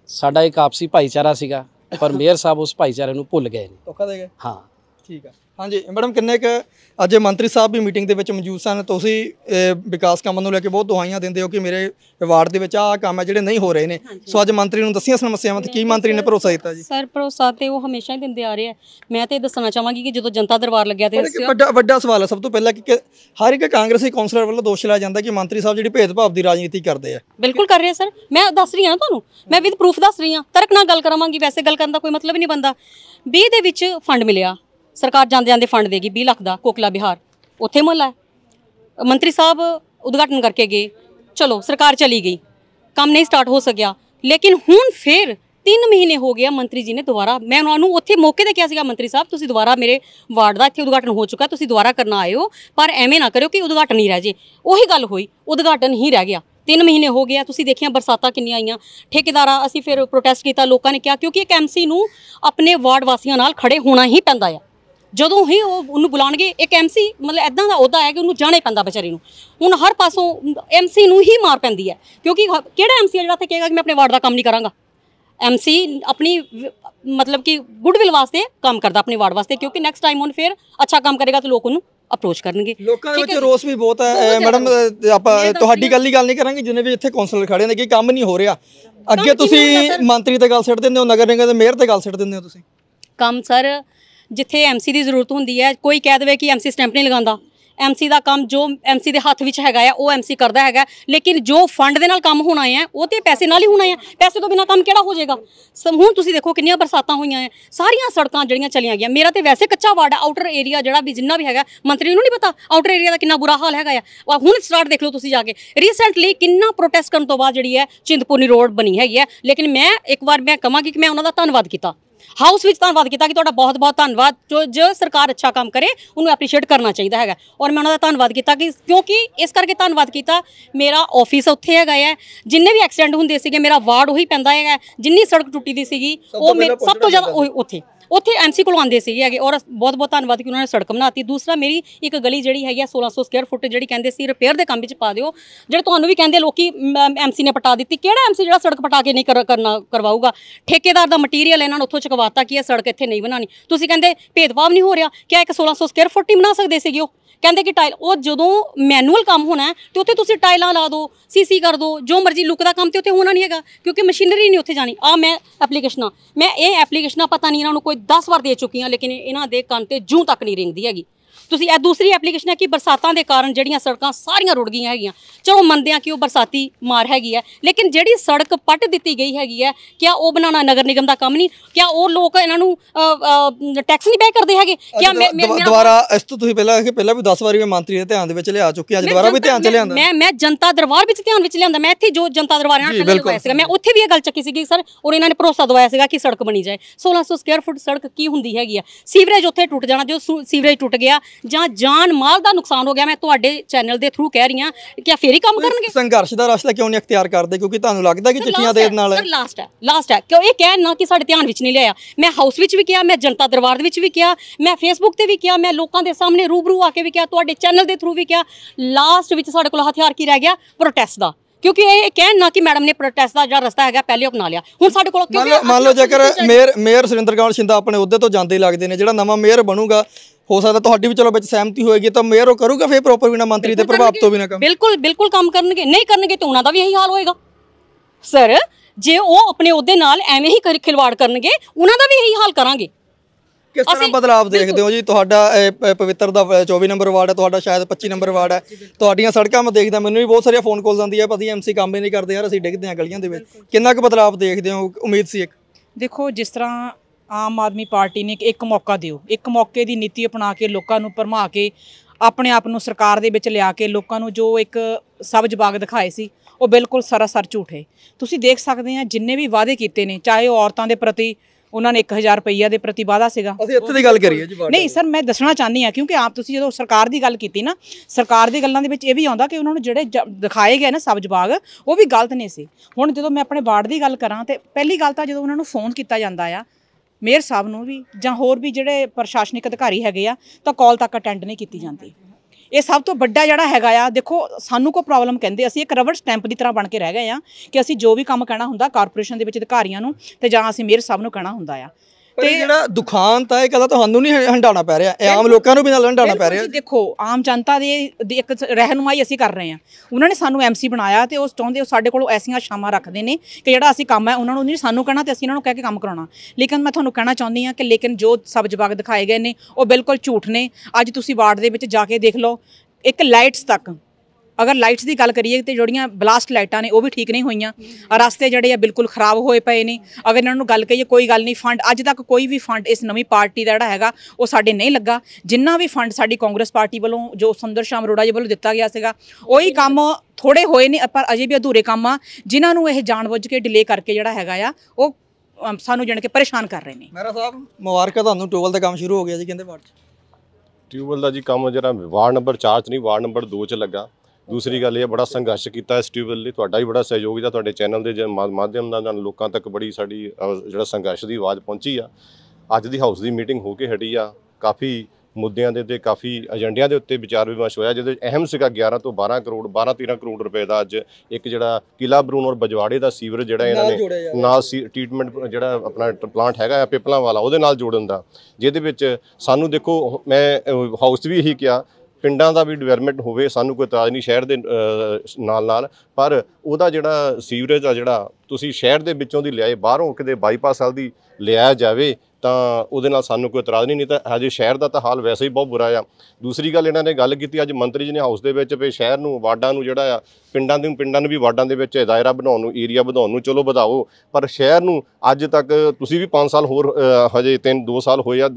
ਸਾਡਾ ਇੱਕ ਆਪਸੀ ਭਾਈਚਾਰਾ ਸੀਗਾ ਪਰ ਮੇਅਰ ਸਾਹਿਬ ਉਸ ਭਾਈਚਾਰੇ ਨੂੰ ਭੁੱਲ ਗਏ ਨੇ ਧੋਖਾ ਦੇ ਗਏ ਹਾਂ ਠੀਕ ਆ ਹਾਂਜੀ ਮੈਡਮ ਕਿੰਨੇ ਕ ਅੱਜ ਮੰਤਰੀ ਸਾਹਿਬ ਵੀ ਮੀਟਿੰਗ ਦੇ ਵਿੱਚ ਮੌਜੂਦ ਸਨ ਤੁਸੀਂ ਵਿਕਾਸ ਕੰਮਾਂ ਨੂੰ ਲੈ ਕੇ ਬਹੁਤ ਦੁਹਾਈਆਂ ਦਿੰਦੇ ਹੋ ਕਿ ਮੇਰੇ ਵਾਰਡ ਦੇ ਵਿੱਚ ਆਹ ਕੰਮ ਹੈ ਜਿਹੜੇ ਨਹੀਂ ਹੋ ਰਹੇ ਨੇ ਸੋ ਅੱਜ ਮੰਤਰੀ ਨੂੰ ਦੱਸੀਆਂ ਸਮੱਸਿਆਵਾਂ ਤੇ ਕੀ ਮੰਤਰੀ ਨੇ ਭਰੋਸਾ ਦਿੱਤਾ ਜੀ ਸਰ ਭਰੋਸਾ ਤੇ ਉਹ ਹਮੇਸ਼ਾ ਹੀ ਦਿੰਦੇ ਆ ਰਹੇ ਆ ਮੈਂ ਤੇ ਦੱਸਣਾ ਚਾਹਾਂਗੀ ਕਿ ਜਦੋਂ ਜਨਤਾ ਦਰਬਾਰ ਲੱਗਿਆ ਤੇ ਵੱਡਾ ਵੱਡਾ ਸਵਾਲ ਹੈ ਸਭ ਤੋਂ ਪਹਿਲਾਂ ਕਿ ਹਰ ਇੱਕ ਕਾਂਗਰਸੀ ਕੌਂਸਲਰ ਵੱਲੋਂ ਦੋਸ਼ ਲਾਇਆ ਜਾਂਦਾ ਕਿ ਮੰਤਰੀ ਸਾਹਿਬ ਜਿਹੜੀ ਭੇਦਭਾਵ ਦੀ ਰਾਜਨੀਤੀ ਕਰਦੇ ਆ ਬਿਲਕੁਲ ਕਰ ਰਹੇ ਸਰ ਮੈਂ ਦੱਸ ਰਹੀ ਹਾਂ ਤੁਹਾਨੂੰ ਮੈਂ ਵਿਦ ਪ੍ਰੂਫ ਦੱਸ ਰਹੀ ਹਾਂ ਤਰਕ ਨਾਲ ਗੱਲ ਕਰਾਂਗੀ ਵੈਸੇ ਗੱਲ ਕਰਨ ਦਾ ਕੋਈ ਮਤਲਬ ਨਹੀਂ ਬੰਦਾ 20 ਦੇ ਵਿੱਚ ਫੰਡ ਮਿਲਿਆ ਸਰਕਾਰ ਜਾਂਦੇ ਜਾਂਦੇ ਫੰਡ ਦੇਗੀ 20 ਲੱਖ ਦਾ ਕੋਕਲਾ ਬਿਹਾਰ ਉੱਥੇ ਮੁੱਲ ਹੈ ਮੰਤਰੀ ਸਾਹਿਬ ਉਦਘਾਟਨ ਕਰਕੇ ਗਏ ਚਲੋ ਸਰਕਾਰ ਚਲੀ ਗਈ ਕੰਮ ਨਹੀਂ ਸਟਾਰਟ ਹੋ ਸਕਿਆ ਲੇਕਿਨ ਹੁਣ ਫੇਰ 3 ਮਹੀਨੇ ਹੋ ਗਿਆ ਮੰਤਰੀ ਜੀ ਨੇ ਦੁਬਾਰਾ ਮੈਂ ਉਹਨਾਂ ਨੂੰ ਉੱਥੇ ਮੌਕੇ ਤੇ ਕਿਹਾ ਸੀਗਾ ਮੰਤਰੀ ਸਾਹਿਬ ਤੁਸੀਂ ਦੁਬਾਰਾ ਮੇਰੇ ਵਾਰਡ ਦਾ ਇੱਥੇ ਉਦਘਾਟਨ ਹੋ ਚੁੱਕਾ ਤੁਸੀਂ ਦੁਬਾਰਾ ਕਰਨਾ ਹੋ ਪਰ ਐਵੇਂ ਨਾ ਕਰਿਓ ਕਿ ਉਦਘਾਟਨ ਹੀ ਰਹਿ ਜੇ ਉਹੀ ਗੱਲ ਹੋਈ ਉਦਘਾਟਨ ਹੀ ਰਹਿ ਗਿਆ 3 ਮਹੀਨੇ ਹੋ ਗਿਆ ਤੁਸੀਂ ਦੇਖਿਆ ਬਰਸਾਤਾਂ ਕਿੰਨੀਆਂ ਆਈਆਂ ਠੇਕੇਦਾਰਾਂ ਅਸੀਂ ਫਿਰ ਪ੍ਰੋਟੈਸਟ ਕੀਤਾ ਲੋਕਾਂ ਨੇ ਕਿਹਾ ਕਿਉਂਕਿ ਇੱਕ ਐਮਸੀ ਨੂੰ ਆਪਣੇ ਵਾਰਡ ਵਾਸੀਆਂ ਨਾਲ ਖੜੇ ਹੋਣਾ ਹੀ ਪੈਂਦਾ ਆ ਜਦੋਂ ਹੀ ਉਹ ਉਹਨੂੰ ਬੁਲਾਣਗੇ ਇੱਕ ਐਮਸੀ ਮਤਲਬ ਐਦਾਂ ਦਾ ਉਹਦਾ ਹੈ ਕਿ ਉਹਨੂੰ ਜਾਣੇ ਪੈਂਦਾ ਵਿਚਾਰੀ ਨੂੰ ਹੁਣ ਹਰ ਪਾਸੋਂ ਐਮਸੀ ਨੂੰ ਹੀ ਮਾਰ ਪੈਂਦੀ ਹੈ ਕਿਉਂਕਿ ਕਿਹੜਾ ਐਮਸੀ ਜਿਹੜਾ ਤੇ ਕਹੇਗਾ ਕਿ ਮੈਂ ਆਪਣੇ ਵਾਰਡ ਦਾ ਕੰਮ ਨਹੀਂ ਕਰਾਂਗਾ ਐਮਸੀ ਆਪਣੀ ਮਤਲਬ ਕਿ ਗੁੱਡਵਿਲ ਵਾਸਤੇ ਕੰਮ ਕਰਦਾ ਆਪਣੇ ਵਾਰਡ ਵਾਸਤੇ ਕਿਉਂਕਿ ਨੈਕਸਟ ਟਾਈਮ ਉਹਨ ਫਿਰ ਅੱਛਾ ਕੰਮ ਕਰੇਗਾ ਤੇ ਲੋਕ ਉਹਨੂੰ ਅਪਰੋਚ ਕਰਨਗੇ ਲੋਕਾਂ ਦੇ ਵਿੱਚ ਰੋਸ ਵੀ ਬਹੁਤ ਹੈ ਮੈਡਮ ਆਪਾਂ ਤੁਹਾਡੀ ਗੱਲ ਹੀ ਗੱਲ ਨਹੀਂ ਕਰਾਂਗੇ ਜਿੰਨੇ ਵੀ ਇੱਥੇ ਕੌਂਸਲਰ ਖੜੇ ਨੇ ਕਿ ਕੰਮ ਨਹੀਂ ਹੋ ਰਿਹਾ ਅੱਗੇ ਤੁਸੀਂ ਮੰਤਰੀ ਤੇ ਗੱਲ ਸਿੱਟ ਦਿੰਦੇ ਹੋ ਨਗਰ ਨਿਗਮ ਦੇ ਮੇਅਰ ਤੇ ਗੱਲ ਸਿੱਟ ਦਿੰਦੇ ਹੋ ਤੁਸੀਂ ਕੰਮ ਸਰ ਜਿੱਥੇ ਐਮਸੀ ਦੀ ਜ਼ਰੂਰਤ ਹੁੰਦੀ ਹੈ ਕੋਈ ਕਹਿ ਦੇਵੇ ਕਿ ਐਮਸੀ ਸਟੈਂਪ ਨਹੀਂ ਲਗਾਉਂਦਾ ਐਮਸੀ ਦਾ ਕੰਮ ਜੋ ਐਮਸੀ ਦੇ ਹੱਥ ਵਿੱਚ ਹੈਗਾ ਆ ਉਹ ਐਮਸੀ ਕਰਦਾ ਹੈਗਾ ਲੇਕਿਨ ਜੋ ਫੰਡ ਦੇ ਨਾਲ ਕੰਮ ਹੋਣਾ ਹੈ ਉਹ ਤੇ ਪੈਸੇ ਨਾਲ ਹੀ ਹੋਣਾ ਹੈ ਪੈਸੇ ਤੋਂ ਬਿਨਾ ਕੰਮ ਕਿਹੜਾ ਹੋ ਜਾਏਗਾ ਸਮੂਹ ਤੁਸੀਂ ਦੇਖੋ ਕਿੰਨੀਆਂ ਬਰਸਾਤਾਂ ਹੋਈਆਂ ਆ ਸਾਰੀਆਂ ਸੜਕਾਂ ਜਿਹੜੀਆਂ ਚਲੀਆਂ ਗਈਆਂ ਮੇਰਾ ਤੇ ਵੈਸੇ ਕੱਚਾ ਵਾਰਡ ਆਊਟਰ ਏਰੀਆ ਜਿਹੜਾ ਵੀ ਜਿੰਨਾ ਵੀ ਹੈਗਾ ਮੰਤਰੀ ਨੂੰ ਨਹੀਂ ਪਤਾ ਆਊਟਰ ਏਰੀਆ ਦਾ ਕਿੰਨਾ ਬੁਰਾ ਹਾਲ ਹੈਗਾ ਆ ਹੁਣ ਸਟਾਰਟ ਦੇਖ ਲਓ ਤੁਸੀਂ ਜਾ ਕੇ ਰੀਸੈਂਟਲੀ ਕਿੰਨਾ ਪ੍ਰੋਟੈਸਟ ਕਰਨ ਤੋਂ ਬਾਅਦ ਜਿਹੜੀ ਹੈ ਚਿੰਦਪੁਰਨੀ ਰੋਡ ਬਣੀ ਹੈਗੀ ਹੈ ਲੇਕਿਨ ਮੈਂ ਇੱਕ ਵਾਰ ਮੈਂ ਕਹਾਂਗੀ ਕਿ ਮੈਂ ਉਹਨਾਂ ਦਾ ਧੰਨਵਾਦ ਕੀਤਾ ਹਾਊਸ ਵਿੱਚ ਧੰਨਵਾਦ ਕੀਤਾ ਕਿ ਤੁਹਾਡਾ ਬਹੁਤ ਬਹੁਤ ਧੰਨਵਾਦ ਜੋ ਜੋ ਸਰਕਾਰ ਅੱਛਾ ਕੰਮ ਕਰੇ ਉਹਨੂੰ ਐਪਰੀਸ਼ੀਏਟ ਕਰਨਾ ਚਾਹੀਦਾ ਹੈਗਾ ਔਰ ਮੈਂ ਉਹਨਾਂ ਦਾ ਧੰਨਵਾਦ ਕੀਤਾ ਕਿ ਕਿਉਂਕਿ ਇਸ ਕਰਕੇ ਧੰਨਵਾਦ ਕੀਤਾ ਮੇਰਾ ਆਫਿਸ ਉੱਥੇ ਹੈਗਾ ਹੈ ਜਿੰਨੇ ਵੀ ਐਕਸੀਡੈਂਟ ਹੁੰਦੇ ਸੀਗੇ ਮੇਰਾ ਵਾਰਡ ਉਹੀ ਪੈਂਦਾ ਹੈਗਾ ਜਿੰਨੀ ਸੜਕ ਟੁੱਟੀ ਦੀ ਸੀਗੀ ਉਹ ਸਭ ਤੋਂ ਜ਼ਿਆਦਾ ਉੱਥੇ ਉੱਥੇ ਐਮਸੀ ਕੋਲ ਆਉਂਦੇ ਸੀਗੇ ਹੈਗੇ ਔਰ ਬਹੁਤ ਬਹੁਤ ਧੰਨਵਾਦ ਕਿ ਉਹਨਾਂ ਨੇ ਸੜਕ ਬਣਾਤੀ ਦੂਸਰਾ ਮੇਰੀ ਇੱਕ ਗਲੀ ਜਿਹੜੀ ਹੈਗੀ ਆ 1600 ਸਕੁਅਰ ਫੁੱਟ ਜਿਹੜੀ ਕਹਿੰਦੇ ਸੀ ਰਿਪੇਅਰ ਦੇ ਕੰਮ ਵਿੱਚ ਪਾ ਦਿਓ ਜਿਹੜੇ ਤੁਹਾਨੂੰ ਵੀ ਕਹਿੰਦੇ ਲੋਕੀ ਐਮਸੀ ਨੇ ਪਟਾ ਦਿੱਤੀ ਕਿਹੜਾ ਐਮਸੀ ਜਿਹੜਾ ਸੜਕ ਪਟਾ ਕੇ ਨਹੀਂ ਕਰਨਾ ਕਰਵਾਊਗਾ ਠੇਕੇਦਾਰ ਦਾ ਮਟੀਰੀਅਲ ਇਹਨਾਂ ਨੂੰ ਉੱਥੋਂ ਚਕਵਾਤਾ ਕਿ ਇਹ ਸੜਕ ਇੱਥੇ ਨਹੀਂ ਬਣਾਣੀ ਤੁਸੀਂ ਕਹਿੰਦੇ ਭੇਦਭਾਵ ਨਹੀਂ ਹੋ ਰਿਹਾ ਕਿ ਇੱਕ 1600 ਸਕੁਅਰ ਫੁੱਟ ਹੀ ਬਣਾ ਸਕਦੇ ਸੀਗੇ ਉਹ ਕਹਿੰਦੇ ਕਿ ਟਾਈਲ ਉਹ ਜਦੋਂ ਮੈਨੂਅਲ ਕੰਮ ਹੋਣਾ ਤੇ ਉੱਥੇ ਤੁਸੀਂ ਟਾਈਲਾਂ ਲਾ ਦਿਓ ਸੀਸੀ ਕਰ ਦਿਓ ਜੋ ਮਰਜ਼ੀ ਲੁੱਕ ਦਾ ਕੰਮ ਤੇ ਉੱਥੇ ਹੋਣਾ ਨਹੀਂ ਹੈਗਾ ਕਿਉਂਕਿ ਮਸ਼ੀਨਰੀ ਨਹੀਂ ਉੱਥੇ ਜਾਣੀ ਆ ਮੈਂ ਐਪਲੀਕੇਸ਼ਨਾਂ ਮੈਂ ਇਹ ਐਪਲੀਕੇਸ਼ਨਾਂ ਪਤਾ ਨਹੀਂ ਇਹਨਾਂ ਨੂੰ ਕੋਈ 10 ਵਾਰ ਦੇ ਚੁੱਕੀ ਹਾਂ ਲੇਕਿਨ ਇਹਨਾਂ ਦੇ ਕੰਨ ਤੇ ਜੂੰ ਤੱਕ ਨਹੀਂ ਰਿੰਗਦੀ ਹੈਗੀ ਤੁਸੀਂ ਇਹ ਦੂਸਰੀ ਐਪਲੀਕੇਸ਼ਨ ਹੈ ਕਿ ਬਰਸਾਤਾਂ ਦੇ ਕਾਰਨ ਜਿਹੜੀਆਂ ਸੜਕਾਂ ਸਾਰੀਆਂ ਰੁੜ ਗਈਆਂ ਹੈਗੀਆਂ ਚਲੋ ਮੰਨਦੇ ਆ ਕਿ ਉਹ ਬਰਸਾਤੀ ਮਾਰ ਹੈਗੀ ਹੈ ਲੇਕਿਨ ਜਿਹੜੀ ਸੜਕ ਪੱਟ ਦਿੱਤੀ ਗਈ ਹੈਗੀ ਹੈ ਕਿਆ ਉਹ ਬਣਾਉਣਾ ਨਗਰ ਨਿਗਮ ਦਾ ਕੰਮ ਨਹੀਂ ਕਿਆ ਉਹ ਲੋਕ ਇਹਨਾਂ ਨੂੰ ਟੈਕਸ ਨਹੀਂ ਪੇ ਕਰਦੇ ਹੈਗੇ ਕਿਆ ਦੁਬਾਰਾ ਇਸ ਤੋਂ ਤੁਸੀਂ ਪਹਿਲਾਂ ਕਿ ਪਹਿਲਾਂ ਵੀ 10 ਵਾਰੀ ਮੈਂ ਮੰਤਰੀ ਦੇ ਧਿਆਨ ਦੇ ਵਿੱਚ ਲਿਆ ਚੁੱਕੀ ਅੱਜ ਦੁਬਾਰਾ ਵੀ ਧਿਆਨ ਚ ਲਿਆਂਦਾ ਮੈਂ ਮੈਂ ਜਨਤਾ ਦਰਬਾਰ ਵਿੱਚ ਧਿਆਨ ਵਿੱਚ ਲਿਆਂਦਾ ਮੈਂ ਇੱਥੇ ਜੋ ਜਨਤਾ ਦਰਬਾਰ ਨਾਲ ਲਗਵਾਇਆ ਸੀਗਾ ਮੈਂ ਉੱਥੇ ਵੀ ਇਹ ਗੱਲ ਚੱਕੀ ਸੀਗੀ ਸਰ ਔਰ ਇਹਨਾਂ ਨੇ ਭਰੋਸਾ ਦਵਾਇਆ ਸੀਗਾ ਕਿ ਸੜਕ ਬਣੀ ਜਾਏ 1600 ਸਕੁਅਰ ਫੁੱਟ ਸੜਕ ਕੀ ਹੁੰਦੀ ਹੈਗੀ ਆ ਸੀਵਰੇਜ ਉੱਥੇ ਟੁੱਟ ਜਾਣਾ ਜੋ ਸੀਵਰੇਜ ਟੁੱਟ ਗਿਆ ਜਾਂ ਜਾਨ ਮਾਲ ਦਾ ਨੁਕਸਾਨ ਹੋ ਗਿਆ ਮੈਂ ਤੁਹਾਡੇ ਚੈਨਲ ਦੇ ਥਰੂ ਕਹਿ ਰਹੀ ਆ ਕਿ ਫੇਰ ਹੀ ਕੰਮ ਕਰਨਗੇ ਸੰਘਰਸ਼ ਦਾ ਰਸਤਾ ਕਿਉਂ ਨਹੀਂ ਅਖਤਿਆਰ ਕਰਦੇ ਕਿਉਂਕਿ ਤੁਹਾਨੂੰ ਲੱਗਦਾ ਕਿ ਚਿੱਠੀਆਂ ਦੇ ਨਾਲ ਸਰ ਲਾਸਟ ਹੈ ਲਾਸਟ ਹੈ ਕਿਉਂ ਇਹ ਕਹਿ ਨਾ ਕਿ ਸਾਡੇ ਧਿਆਨ ਵਿੱਚ ਨਹੀਂ ਲਿਆ ਮੈਂ ਹਾਊਸ ਵਿੱਚ ਵੀ ਕਿਹਾ ਮੈਂ ਜਨਤਾ ਦਰਬਾਰ ਦੇ ਵਿੱਚ ਵੀ ਕਿਹਾ ਮੈਂ ਫੇਸਬੁੱਕ ਤੇ ਵੀ ਕਿਹਾ ਮੈਂ ਲੋਕਾਂ ਦੇ ਸਾਹਮਣੇ ਰੂਬਰੂ ਆ ਕੇ ਵੀ ਕਿਹਾ ਤੁਹਾਡੇ ਚੈਨਲ ਦੇ ਥਰੂ ਵੀ ਕਿਹਾ ਲਾਸਟ ਵਿੱਚ ਸਾਡੇ ਕੋਲ ਹਥਿਆਰ ਕੀ ਰਹਿ ਗਿਆ ਪ੍ਰੋਟੈਸਟ ਦਾ ਕਿਉਂਕਿ ਇਹ ਕਹਿਣ ਨਾ ਕਿ ਮੈਡਮ ਨੇ ਪ੍ਰੋਟੈਸਟ ਦਾ ਜਿਹੜਾ ਰਸਤਾ ਹੈਗਾ ਪਹਿਲੇ ਅਪਣਾ ਲਿਆ ਹੁਣ ਸਾਡੇ ਕੋਲ ਕਿਉਂਕਿ ਮੰਨ ਲਓ ਜੇਕਰ ਮੇਅਰ ਮੇਅਰ ਸੁਰਿੰਦਰ ਕੌਰ ਸ਼ਿੰਦਾ ਆਪਣੇ ਅਹੁਦੇ ਤੋਂ ਜਾਂਦੇ ਲੱਗਦੇ ਨੇ ਜਿਹੜਾ ਨਵਾਂ ਮੇਅਰ ਬਣੂਗਾ ਹੋ ਸਕਦਾ ਤੁਹਾਡੀ ਵੀ ਚਲੋ ਵਿੱਚ ਸਹਿਮਤੀ ਹੋਏਗੀ ਤਾਂ ਮੇਅਰ ਉਹ ਕਰੂਗਾ ਫੇਰ ਪ੍ਰੋਪਰ ਵੀ ਨਾ ਮੰਤਰੀ ਦੇ ਪ੍ਰਭਾਵ ਤੋਂ ਬਿਨਾ ਕੰਮ ਬਿਲਕੁਲ ਬਿਲਕੁਲ ਕੰਮ ਕਰਨਗੇ ਨਹੀਂ ਕਰਨਗੇ ਤਾਂ ਉਹਨਾਂ ਦਾ ਵੀ ਇਹੀ ਹਾਲ ਹੋਏਗਾ ਸਰ ਜੇ ਉਹ ਆਪਣੇ ਉਹਦੇ ਨਾਲ ਐਵੇਂ ਹੀ ਖਿਲਵਾੜ ਕਰਨਗੇ ਉਹਨਾਂ ਦਾ ਵੀ ਇਹੀ ਹਾਲ ਕਰਾਂਗੇ ਕਿਸ ਤਰ੍ਹਾਂ ਬਦਲਾਅ ਦੇਖਦੇ ਹੋ ਜੀ ਤੁਹਾਡਾ ਪਵਿੱਤਰ ਦਾ 24 ਨੰਬਰ ਵਾਰਡ ਹੈ ਤੁਹਾਡਾ ਸ਼ਾਇਦ 25 ਨੰਬਰ ਵਾਰਡ ਹੈ ਤੁਹਾਡੀਆਂ ਸੜਕਾਂ ਮੈਂ ਦੇਖਦਾ ਮੈਨੂੰ ਵੀ ਬਹੁਤ ਸਾਰੀਆਂ ਫੋਨ ਕਾਲਸ ਆਉਂਦੀਆਂ ਪਤੀ ਐਮਸੀ ਕੰਮ ਹੀ ਨਹੀਂ ਕਰਦੇ ਯਾਰ ਅਸੀਂ ਡਿੱਗਦੇ ਆ ਗਲੀਆਂ ਦੇ ਵਿੱਚ ਕਿੰਨਾ ਕੁ ਬਦਲਾਅ ਦੇਖਦੇ ਹੋ ਉਮੀਦ ਸੀ ਇੱਕ ਦੇਖੋ ਜਿਸ ਤਰ੍ਹਾਂ ਆਮ ਆਦਮੀ ਪਾਰਟੀ ਨੇ ਇੱਕ ਮੌਕਾ ਦਿਓ ਇੱਕ ਮੌਕੇ ਦੀ ਨੀਤੀ ਅਪਣਾ ਕੇ ਲੋਕਾਂ ਨੂੰ ਭਰਮਾ ਕੇ ਆਪਣੇ ਆਪ ਨੂੰ ਸਰਕਾਰ ਦੇ ਵਿੱਚ ਲਿਆ ਕੇ ਲੋਕਾਂ ਨੂੰ ਜੋ ਇੱਕ ਸਬਜ ਬਾਗ ਦਿਖਾਏ ਸੀ ਉਹ ਬਿਲਕੁਲ ਸਾਰਾ ਸਰ ਝੂਠੇ ਤੁਸੀਂ ਦੇਖ ਸਕਦੇ ਆ ਜਿੰਨੇ ਵੀ ਵਾਅਦੇ ਕੀਤੇ ਨੇ ਚਾਹੇ ਉਹ ਔਰਤਾਂ ਦੇ ਪ੍ਰਤੀ ਉਹਨਾਂ ਨੇ 1000 ਰੁਪਈਆ ਦੇ ਪ੍ਰਤੀ ਵਾਅਦਾ ਸੀਗਾ ਅਸੀਂ ਇੱਥੇ ਦੀ ਗੱਲ ਕਰੀਏ ਜੀ ਨਹੀਂ ਸਰ ਮੈਂ ਦੱਸਣਾ ਚਾਹੁੰਦੀ ਆ ਕਿਉਂਕਿ ਆਪ ਤੁਸੀਂ ਜਦੋਂ ਸਰਕਾਰ ਦੀ ਗੱਲ ਕੀਤੀ ਨਾ ਸਰਕਾਰ ਦੀ ਗੱਲਾਂ ਦੇ ਵਿੱਚ ਇਹ ਵੀ ਆਉਂਦਾ ਕਿ ਉਹਨਾਂ ਨੂੰ ਜਿਹੜੇ ਦਿਖਾਏ ਗਏ ਨਾ ਸਬਜ ਬਾਗ ਉਹ ਵੀ ਗਲਤ ਨਹੀਂ ਸੀ ਹੁਣ ਜਦੋਂ ਮੈਂ ਆਪਣੇ ਬਾੜ ਦੀ ਗੱਲ ਕਰਾਂ ਤੇ ਪਹਿਲੀ ਗੱਲ ਤਾਂ ਜਦੋਂ ਉਹਨਾਂ ਨੂੰ ਫੋਨ ਕੀਤਾ ਜਾਂਦਾ ਆ ਮੇਅਰ ਸਾਹਿਬ ਨੂੰ ਵੀ ਜਾਂ ਹੋਰ ਵੀ ਜਿਹੜੇ ਪ੍ਰਸ਼ਾਸਨਿਕ ਅਧਿਕਾਰੀ ਹੈਗੇ ਆ ਤਾਂ ਕਾਲ ਤੱਕ ਅਟੈਂਡ ਨਹੀਂ ਕੀਤੀ ਜਾਂਦੀ ਇਹ ਸਭ ਤੋਂ ਵੱਡਾ ਜਿਹੜਾ ਹੈਗਾ ਆ ਦੇਖੋ ਸਾਨੂੰ ਕੋ ਪ੍ਰੋਬਲਮ ਕਹਿੰਦੇ ਅਸੀਂ ਇੱਕ ਰਵਰ ਸਟੈਂਪ ਦੀ ਤਰ੍ਹਾਂ ਬਣ ਕੇ ਰਹਿ ਗਏ ਆ ਕਿ ਅਸੀਂ ਜੋ ਵੀ ਕੰਮ ਕਹਿਣਾ ਹੁੰਦਾ ਕਾਰਪੋਰੇਸ਼ਨ ਦੇ ਵਿੱਚ ਅਧਿਕਾਰੀਆਂ ਨੂੰ ਤੇ ਜਾਂ ਅਸੀਂ ਮੇਅਰ ਸਾਹਿਬ ਨੂੰ ਕਹਿਣਾ ਹੁੰਦਾ ਆ ਤੇ ਜਿਹੜਾ ਦੁਖਾਂਤ ਆ ਇਹ ਕਹਦਾ ਤੁਹਾਨੂੰ ਨਹੀਂ ਹੰਡਾਣਾ ਪੈ ਰਿਹਾ ਆਮ ਲੋਕਾਂ ਨੂੰ ਵੀ ਨਾਲ ਹੰਡਾਣਾ ਪੈ ਰਿਹਾ ਦੇਖੋ ਆਮ ਜਨਤਾ ਦੇ ਇੱਕ ਰਹਿਨਮਾਈ ਅਸੀਂ ਕਰ ਰਹੇ ਹਾਂ ਉਹਨਾਂ ਨੇ ਸਾਨੂੰ ਐਮਸੀ ਬਣਾਇਆ ਤੇ ਉਹ ਚਾਹੁੰਦੇ ਸਾਡੇ ਕੋਲ ਐਸੀਆਂ ਸ਼ਾਮਾਂ ਰੱਖਦੇ ਨੇ ਕਿ ਜਿਹੜਾ ਅਸੀਂ ਕੰਮ ਹੈ ਉਹਨਾਂ ਨੂੰ ਨਹੀਂ ਸਾਨੂੰ ਕਹਿਣਾ ਤੇ ਅਸੀਂ ਇਹਨਾਂ ਨੂੰ ਕਹਿ ਕੇ ਕੰਮ ਕਰਾਉਣਾ ਲੇਕਿਨ ਮੈਂ ਤੁਹਾਨੂੰ ਕਹਿਣਾ ਚਾਹੁੰਦੀ ਹਾਂ ਕਿ ਲੇਕਿਨ ਜੋ ਸਬਜ ਬਾਗ ਦਿਖਾਏ ਗਏ ਨੇ ਉਹ ਬਿਲਕੁਲ ਝੂਠ ਨੇ ਅੱਜ ਤੁਸੀਂ ਵਾਰਡ ਦੇ ਵਿੱਚ ਜਾ ਕੇ ਦੇਖ ਲਓ ਇੱਕ ਲਾਈਟਸ ਤੱਕ ਅਗਰ ਲਾਈਟਸ ਦੀ ਗੱਲ ਕਰੀਏ ਤੇ ਜਿਹੜੀਆਂ ਬਲਾਸਟ ਲਾਈਟਾਂ ਨੇ ਉਹ ਵੀ ਠੀਕ ਨਹੀਂ ਹੋਈਆਂ ਰਸਤੇ ਜਿਹੜੇ ਆ ਬਿਲਕੁਲ ਖਰਾਬ ਹੋਏ ਪਏ ਨੇ ਅਗਰ ਇਹਨਾਂ ਨੂੰ ਗੱਲ ਕਹੀਏ ਕੋਈ ਗੱਲ ਨਹੀਂ ਫੰਡ ਅੱਜ ਤੱਕ ਕੋਈ ਵੀ ਫੰਡ ਇਸ ਨਵੀਂ ਪਾਰਟੀ ਦਾ ਜਿਹੜਾ ਹੈਗਾ ਉਹ ਸਾਡੇ ਨਹੀਂ ਲੱਗਾ ਜਿੰਨਾ ਵੀ ਫੰਡ ਸਾਡੀ ਕਾਂਗਰਸ ਪਾਰਟੀ ਵੱਲੋਂ ਜੋ ਸੁੰਦਰ ਸ਼ਾਮ ਰੋੜਾ ਜੀ ਵੱਲੋਂ ਦਿੱਤਾ ਗਿਆ ਸੀਗਾ ਉਹੀ ਕੰਮ ਥੋੜੇ ਹੋਏ ਨੇ ਪਰ ਅਜੇ ਵੀ ਅਧੂਰੇ ਕੰਮ ਆ ਜਿਨ੍ਹਾਂ ਨੂੰ ਇਹ ਜਾਣਬੁੱਝ ਕੇ ਡਿਲੇ ਕਰਕੇ ਜਿਹੜਾ ਹੈਗਾ ਆ ਉਹ ਸਾਨੂੰ ਜਾਣ ਕੇ ਪਰੇਸ਼ਾਨ ਕਰ ਰਹੇ ਨੇ ਮਹਿਰਾ ਸਾਹਿਬ ਮੁਬਾਰਕਾ ਤੁਹਾਨੂੰ ਟਿਊਬਲ ਦਾ ਕੰਮ ਸ਼ੁਰੂ ਹੋ ਗਿਆ ਜੀ ਕਹਿੰਦੇ ਵਾਰਡ 'ਚ ਟਿਊਬਲ ਦਾ ਜੀ ਕੰਮ ਜਿਹੜਾ ਵਾਰਡ ਨੰਬਰ 4 'ਚ ਨਹੀਂ ਵਾਰਡ ਨੰਬਰ 2 'ਚ ਲੱਗਾ ਦੂਸਰੀ ਗੱਲ ਇਹ ਬੜਾ ਸੰਘਰਸ਼ ਕੀਤਾ ਇਸ ਟਿਊਬਲ ਲਈ ਤੁਹਾਡਾ ਹੀ ਬੜਾ ਸਹਿਯੋਗ ਹੈ ਤੁਹਾਡੇ ਚੈਨਲ ਦੇ ਮਾਧਿਅਮ ਨਾਲ ਲੋਕਾਂ ਤੱਕ ਬੜੀ ਸਾਡੀ ਜਿਹੜਾ ਸੰਘਰਸ਼ ਦੀ ਆਵਾਜ਼ ਪਹੁੰਚੀ ਆ ਅੱਜ ਦੀ ਹਾਊਸ ਦੀ ਮੀਟਿੰਗ ਹੋ ਕੇ ਹਟੀ ਆ ਕਾਫੀ ਮੁੱਦਿਆਂ ਦੇ ਤੇ ਕਾਫੀ ਏਜੰਡਿਆਂ ਦੇ ਉੱਤੇ ਵਿਚਾਰ ਵਿਮਰਸ਼ ਹੋਇਆ ਜਿਹਦੇ ਅਹਿਮ ਸੀਗਾ 11 ਤੋਂ 12 ਕਰੋੜ 12 13 ਕਰੋੜ ਰੁਪਏ ਦਾ ਅੱਜ ਇੱਕ ਜਿਹੜਾ ਕਿਲਾ ਬਰੂਨ ਔਰ ਬਜਵਾੜੇ ਦਾ ਸੀਵਰ ਜਿਹੜਾ ਇਹਨਾਂ ਨੇ ਨਾਲ ਟ੍ਰੀਟਮੈਂਟ ਜਿਹੜਾ ਆਪਣਾ ਪਲਾਂਟ ਹੈਗਾ ਪੇਪਲਾਂ ਵਾਲਾ ਉਹਦੇ ਨਾਲ ਜੋੜਨ ਦਾ ਜਿਹਦੇ ਵਿੱਚ ਸਾਨੂੰ ਦੇਖੋ ਮੈਂ ਹਾਊਸ ਵੀ ਇਹੀ ਕਿਹਾ ਪਿੰਡਾਂ ਦਾ ਵੀ ਡਿਵੈਲਪਮੈਂਟ ਹੋਵੇ ਸਾਨੂੰ ਕੋਈ ਇਤਰਾਜ਼ ਨਹੀਂ ਸ਼ਹਿਰ ਦੇ ਨਾਲ ਨਾਲ ਪਰ ਉਹਦਾ ਜਿਹੜਾ ਸੀਵਰੇਜ ਆ ਜਿਹੜਾ ਤੁਸੀਂ ਸ਼ਹਿਰ ਦੇ ਵਿੱਚੋਂ ਦੀ ਲਿਆਏ ਬਾਹਰੋਂ ਕਿਤੇ ਬਾਈਪਾਸ ਵਾਲ ਦੀ ਲਿਆਇਆ ਜਾਵੇ ਤਾਂ ਉਹਦੇ ਨਾਲ ਸਾਨੂੰ ਕੋਈ ਇਤਰਾਜ਼ ਨਹੀਂ ਨਹੀਂ ਤਾਂ ਹਜੇ ਸ਼ਹਿਰ ਦਾ ਤਾਂ ਹਾਲ ਵੈਸੇ ਹੀ ਬਹੁਤ ਬੁਰਾ ਆ ਦੂਸਰੀ ਗੱਲ ਇਹਨਾਂ ਨੇ ਗੱਲ ਕੀਤੀ ਅੱਜ ਮੰਤਰੀ ਜੀ ਨੇ ਹਾਊਸ ਦੇ ਵਿੱਚ ਵੀ ਸ਼ਹਿਰ ਨੂੰ ਵਾਰਡਾਂ ਨੂੰ ਜਿਹੜਾ ਆ ਪਿੰਡਾਂ ਦੇ ਪਿੰਡਾਂ ਨੂੰ ਵੀ ਵਾਰਡਾਂ ਦੇ ਵਿੱਚ ਦਾਇਰਾ ਬਣਾਉਣ ਨੂੰ ਏਰੀਆ ਵਧਾਉਣ ਨੂੰ ਚਲੋ ਵਧਾਓ ਪਰ ਸ਼ਹਿਰ ਨੂੰ ਅੱਜ ਤੱਕ ਤੁਸੀਂ ਵੀ 5 ਸਾਲ ਹੋਰ ਹਜੇ 3 2 ਸਾਲ ਹੋਏ ਆ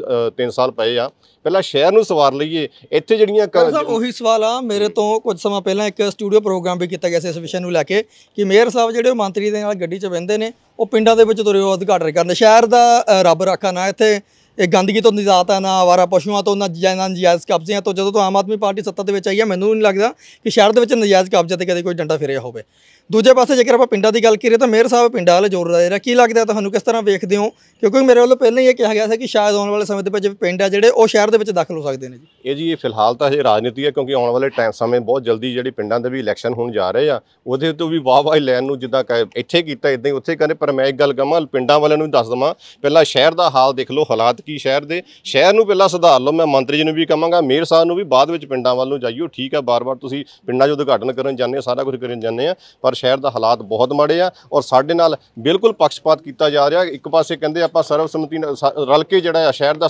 3 ਸਾਲ ਪਏ ਆ ਪਹਿਲਾਂ ਸ਼ਹਿਰ ਨੂੰ ਸਵਾਰ ਲਈਏ ਇੱਥੇ ਜਿਹੜੀਆਂ ਸਰ ਉਹੀ ਸਵਾਲ ਆ ਮੇਰੇ ਤੋਂ ਕੁਝ ਸਮਾਂ ਪਹਿਲਾਂ ਇੱਕ ਸਟੂਡੀਓ ਪ੍ਰੋਗਰਾਮ ਵੀ ਕੀਤਾ ਗਿਆ ਸੀ ਇਸ ਵਿਸ਼ੇ ਨੂੰ ਲੈ ਕੇ ਕਿ ਮੇਅਰ ਸਾਹਿਬ ਜਿਹੜੇ ਮੰਤਰੀ ਦੇ ਨਾਲ ਗੱਡੀ 'ਚ ਬੈੰਦੇ ਨੇ ਉਹ ਪਿੰਡਾਂ ਦੇ ਵਿੱਚ ਤੁਰਿਓ ਅਧਿਕਾਰ ਕਰਨ ਸ਼ਹਿਰ ਦਾ ਰੱਬ ਰਾਖਾ ਨਾ ਇੱਥੇ ਇਹ ਗੰਦਗੀ ਤੋਂ ਨਿਜ਼ਾਤ ਆ ਨਾ ਆਵਾਰਾ ਪਸ਼ੂਆਂ ਤੋਂ ਨਾ ਜਾਇਨਾਂ ਨਜਾਇਜ਼ ਕਬਜ਼ਿਆਂ ਤੋਂ ਜਦੋਂ ਤੋਂ ਆਮ ਆਦਮੀ ਪਾਰਟੀ ਸੱਤਾ ਦੇ ਵਿੱਚ ਆਈ ਹੈ ਮੈਨੂੰ ਨਹੀਂ ਲੱਗਦਾ ਕਿ ਸ਼ਹਿਰ ਦੇ ਵਿੱਚ ਨਜਾਇਜ਼ ਕਬਜ਼ੇ ਤੇ ਕਦੇ ਕੋਈ ਡੰਡਾ ਫਿਰਿਆ ਹੋਵੇ ਦੂਜੇ ਪਾਸੇ ਜੇਕਰ ਆਪਾਂ ਪਿੰਡਾਂ ਦੀ ਗੱਲ ਕਰੀਏ ਤਾਂ ਮੇਰ ਸਾਹਿਬ ਪਿੰਡਾਂ ਵਾਲੇ ਜ਼ੋਰ ਦੇ ਰਿਹਾ ਕੀ ਲੱਗਦਾ ਤੁਹਾਨੂੰ ਕਿਸ ਤਰ੍ਹਾਂ ਵੇਖਦੇ ਹੋ ਕਿਉਂਕਿ ਮੇਰੇ ਵੱਲੋਂ ਪਹਿਲਾਂ ਹੀ ਇਹ ਕਿਹਾ ਗਿਆ ਸੀ ਕਿ ਸ਼ਾਇਦ ਆਉਣ ਵਾਲੇ ਸਮੇਂ ਦੇ ਵਿੱਚ ਪਿੰਡ ਆ ਜਿਹੜੇ ਉਹ ਸ਼ਹਿਰ ਦੇ ਵਿੱਚ ਦਾਖਲ ਹੋ ਸਕਦੇ ਨੇ ਜੀ ਇਹ ਜੀ ਇਹ ਫਿਲਹਾਲ ਤਾਂ ਇਹ ਰਾਜਨੀਤੀ ਹੈ ਕਿਉਂਕਿ ਆਉਣ ਵਾਲੇ ਟਾਈਮ ਸਮੇਂ ਬਹੁਤ ਜਲਦੀ ਜਿਹੜੀ ਪਿੰਡਾਂ ਦੇ ਵੀ ਇਲੈਕਸ਼ਨ ਹੋਣ ਜਾ ਰਹੇ ਆ ਉਹਦੇ ਤੋਂ ਵੀ ਵਾਹ ਵਾਹ ਲੈਣ ਨੂੰ ਜਿੱਦਾਂ ਇੱਥੇ ਕੀਤਾ ਇਦਾਂ ਹੀ ਉੱਥੇ ਕਹਿੰਦੇ ਪਰ ਮੈਂ ਇੱਕ ਗੱਲ ਕਹਾਂ ਪਿੰਡਾਂ ਵਾਲਿਆਂ ਨੂੰ ਦੱਸ ਦਵਾਂ ਪਹਿਲਾਂ ਸ਼ਹਿਰ ਦਾ ਹਾਲ ਦੇਖ ਲਓ ਹਾਲਾਤ ਕੀ ਸ਼ਹਿਰ ਦੇ ਸ਼ਹਿਰ ਨੂੰ ਪਹਿਲਾਂ ਸੁਧਾਰ ਲਓ ਮੈਂ ਮੰਤਰੀ ਜੀ ਨੂੰ ਵੀ ਕਹਾਂਗਾ ਮੇਅਰ ਸਾਹਿਬ ਨੂੰ ਵੀ ਬਾਅਦ ਵਿੱਚ ਪਿੰਡਾਂ ਵੱਲ ਨੂੰ ਜਾਈਓ ਠੀਕ ਆ ਬਾਰ-ਬਾਰ ਤੁਸੀਂ ਪਿੰਡਾਂ 'ਚ ਉਦਘਾਟਨ ਕਰਨ ਜਾਂਦੇ ਆ ਸਾਰਾ ਕੁਝ ਕਰਨ ਜਾਂਦੇ ਆ ਪਰ ਸ਼ਹਿਰ ਦਾ ਹਾਲਾਤ ਬਹੁਤ ਮਾੜੇ ਆ ਔਰ ਸਾਡੇ ਨਾਲ ਬਿਲਕੁਲ ਪੱਖਪਾਤ ਕੀਤਾ ਜਾ ਰਿਹਾ ਇੱਕ ਪਾਸੇ ਕਹਿੰਦੇ ਆਪਾਂ ਸਰਵਸੰਮਤੀ ਨਾਲ ਰਲ ਕੇ ਜਿਹੜਾ ਆ ਸ਼ਹਿਰ ਦਾ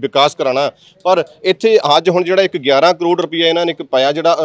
ਵਿਕਾਸ ਕਰਾਣਾ ਪਰ ਇੱਥੇ ਅੱਜ ਹੁਣ ਜਿਹੜਾ ਇੱਕ 11 ਕਰੋੜ ਰੁਪਏ ਇਹਨਾਂ ਨੇ ਇੱਕ ਪਾਇਆ ਜਿਹੜਾ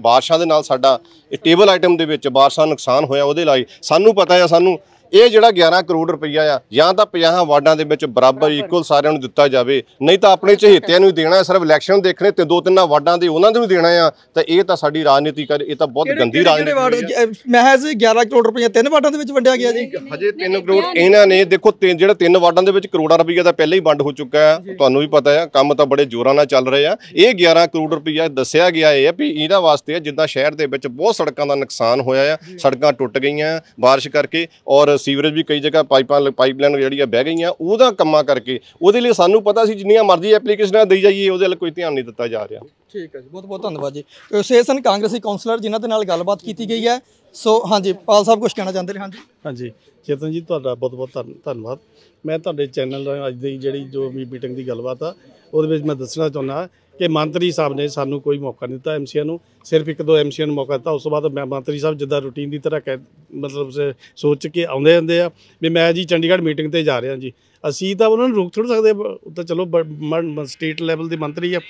ਬਾਦਸ਼ਾਹ ਦੇ ਨਾਲ ਸਾਡਾ ਟੇਬਲ ਆਈਟਮ ਦੇ ਵਿੱਚ ਬਾਦਸ਼ਾਹ ਨੁਕਸਾਨ ਹੋਇਆ ਉਹਦੇ ਲਈ ਸਾਨੂੰ ਪਤਾ ਆ ਸਾਨੂੰ ਇਹ ਜਿਹੜਾ 11 ਕਰੋੜ ਰੁਪਈਆ ਆ ਜਾਂ ਤਾਂ 50 ਵਾਰਡਾਂ ਦੇ ਵਿੱਚ ਬਰਾਬਰ ਇਕੁਅਲ ਸਾਰਿਆਂ ਨੂੰ ਦਿੱਤਾ ਜਾਵੇ ਨਹੀਂ ਤਾਂ ਆਪਣੇ ਚਹੇਤਿਆਂ ਨੂੰ ਦੇਣਾ ਸਿਰਫ ਇਲੈਕਸ਼ਨ ਦੇਖਣੇ ਤੇ ਦੋ ਤਿੰਨਾਂ ਵਾਰਡਾਂ ਦੇ ਉਹਨਾਂ ਨੂੰ ਦੇਣਾ ਆ ਤਾਂ ਇਹ ਤਾਂ ਸਾਡੀ ਰਾਜਨੀਤੀ ਕਰ ਇਹ ਤਾਂ ਬਹੁਤ ਗੰਦੀ ਰਾਜਨੀਤੀ ਹੈ ਮਹਿਜ਼ 11 ਕਰੋੜ ਰੁਪਈਆ ਤਿੰਨ ਵਾਰਡਾਂ ਦੇ ਵਿੱਚ ਵੰਡਿਆ ਗਿਆ ਜੀ ਹਜੇ 3 ਕਰੋੜ ਇਹਨਾਂ ਨੇ ਦੇਖੋ ਤਿੰਨ ਜਿਹੜਾ ਤਿੰਨ ਵਾਰਡਾਂ ਦੇ ਵਿੱਚ ਕਰੋੜਾਂ ਰੁਪਈਆ ਦਾ ਪਹਿਲਾਂ ਹੀ ਵੰਡ ਹੋ ਚੁੱਕਾ ਹੈ ਤੁਹਾਨੂੰ ਵੀ ਪਤਾ ਹੈ ਕੰਮ ਤਾਂ ਬੜੇ ਜ਼ੋਰਾਂ ਨਾਲ ਚੱਲ ਰਹੇ ਆ ਇਹ 11 ਕਰੋੜ ਰੁਪਈਆ ਦੱਸਿਆ ਗਿਆ ਹੈ ਵੀ ਇਹਦਾ ਵਾਸਤੇ ਜਿੱਦਾਂ ਸ਼ਹਿਰ ਦੇ ਵਿੱਚ ਬਹੁਤ ਸੜਕਾਂ ਦਾ ਨੁਕਸਾਨ ਹੋਇਆ ਆ ਸੜਕਾਂ ਟੁੱਟ ਗਈਆਂ ਬਾਰਿਸ਼ ਕਰਕੇ ਔਰ ਸੀਵਰੇਜ ਵੀ ਕਈ ਜਗ੍ਹਾ ਪਾਈਪਾਂ ਪਾਈਪਲਾਈਨ ਜਿਹੜੀ ਆ ਬਹਿ ਗਈਆਂ ਉਹਦਾ ਕੰਮਾਂ ਕਰਕੇ ਉਹਦੇ ਲਈ ਸਾਨੂੰ ਪਤਾ ਸੀ ਜਿੰਨੀਆਂ ਮਰਜ਼ੀ ਐਪਲੀਕੇਸ਼ਨਾਂ ਦੇਈ ਜਾਈਏ ਉਹਦੇ ਵੱਲ ਕੋਈ ਧਿਆਨ ਨਹੀਂ ਦਿੱਤਾ ਜਾ ਰਿਹਾ ਠੀਕ ਹੈ ਜੀ ਬਹੁਤ ਬਹੁਤ ਧੰਨਵਾਦ ਜੀ ਸੇ ਕਾਂਗਰਸੀ ਕਾਉਂਸਲਰ ਜਿਨ੍ਹਾਂ ਦੇ ਨਾਲ ਗੱਲਬਾਤ ਕੀਤੀ ਗਈ ਹੈ ਸੋ ਹਾਂਜੀ ਪਾਲ ਸਾਹਿਬ ਕੁਝ ਕਹਿਣਾ ਚਾਹੁੰਦੇ ਨੇ ਹਾਂਜੀ ਹਾਂਜੀ ਚੇਤਨ ਜੀ ਤੁਹਾਡਾ ਬਹੁਤ ਬਹੁਤ ਧੰਨਵਾਦ ਮੈਂ ਤੁਹਾਡੇ ਚੈਨਲ ਦਾ ਅੱਜ ਦੀ ਜਿਹੜੀ ਜੋ ਵੀ ਮੀਟਿੰਗ ਦੀ ਗੱਲਬਾਤ ਆ ਉਹਦੇ ਵਿੱਚ ਮੈਂ ਦੱਸਣਾ ਚਾਹੁੰਦਾ ਕਿ ਮੰਤਰੀ ਸਾਹਿਬ ਨੇ ਸਾਨੂੰ ਕੋਈ ਮੌਕਾ ਨਹੀਂ ਦਿੱਤਾ ਐਮਸੀਆ ਨੂੰ ਸਿਰਫ ਇੱਕ ਦੋ ਐਮਸੀਆ ਨੂੰ ਮੌਕਾ ਦਿੱਤਾ ਉਸ ਤੋਂ ਬਾਅਦ ਮੰਤਰੀ ਸਾਹਿਬ ਜਿੱਦਾਂ ਰੁਟੀਨ ਦੀ ਤਰ੍ਹਾਂ ਕਹਿ ਮਤਲਬ ਸੋਚ ਕੇ ਆਉਂਦੇ ਹੁੰਦੇ ਆ ਵੀ ਮੈਂ ਜੀ ਚੰਡੀਗੜ੍ਹ ਮੀਟਿੰਗ ਤੇ ਜਾ ਰਿਹਾ ਜੀ ਅਸੀਂ ਤਾਂ ਉਹਨਾਂ ਨੂੰ ਰੋਕ ਥੋੜਾ ਸਕਦੇ ਉਹ ਤਾਂ ਚਲੋ ਸਟੇਟ ਲੈਵਲ ਦੇ ਮੰਤਰੀ ਆ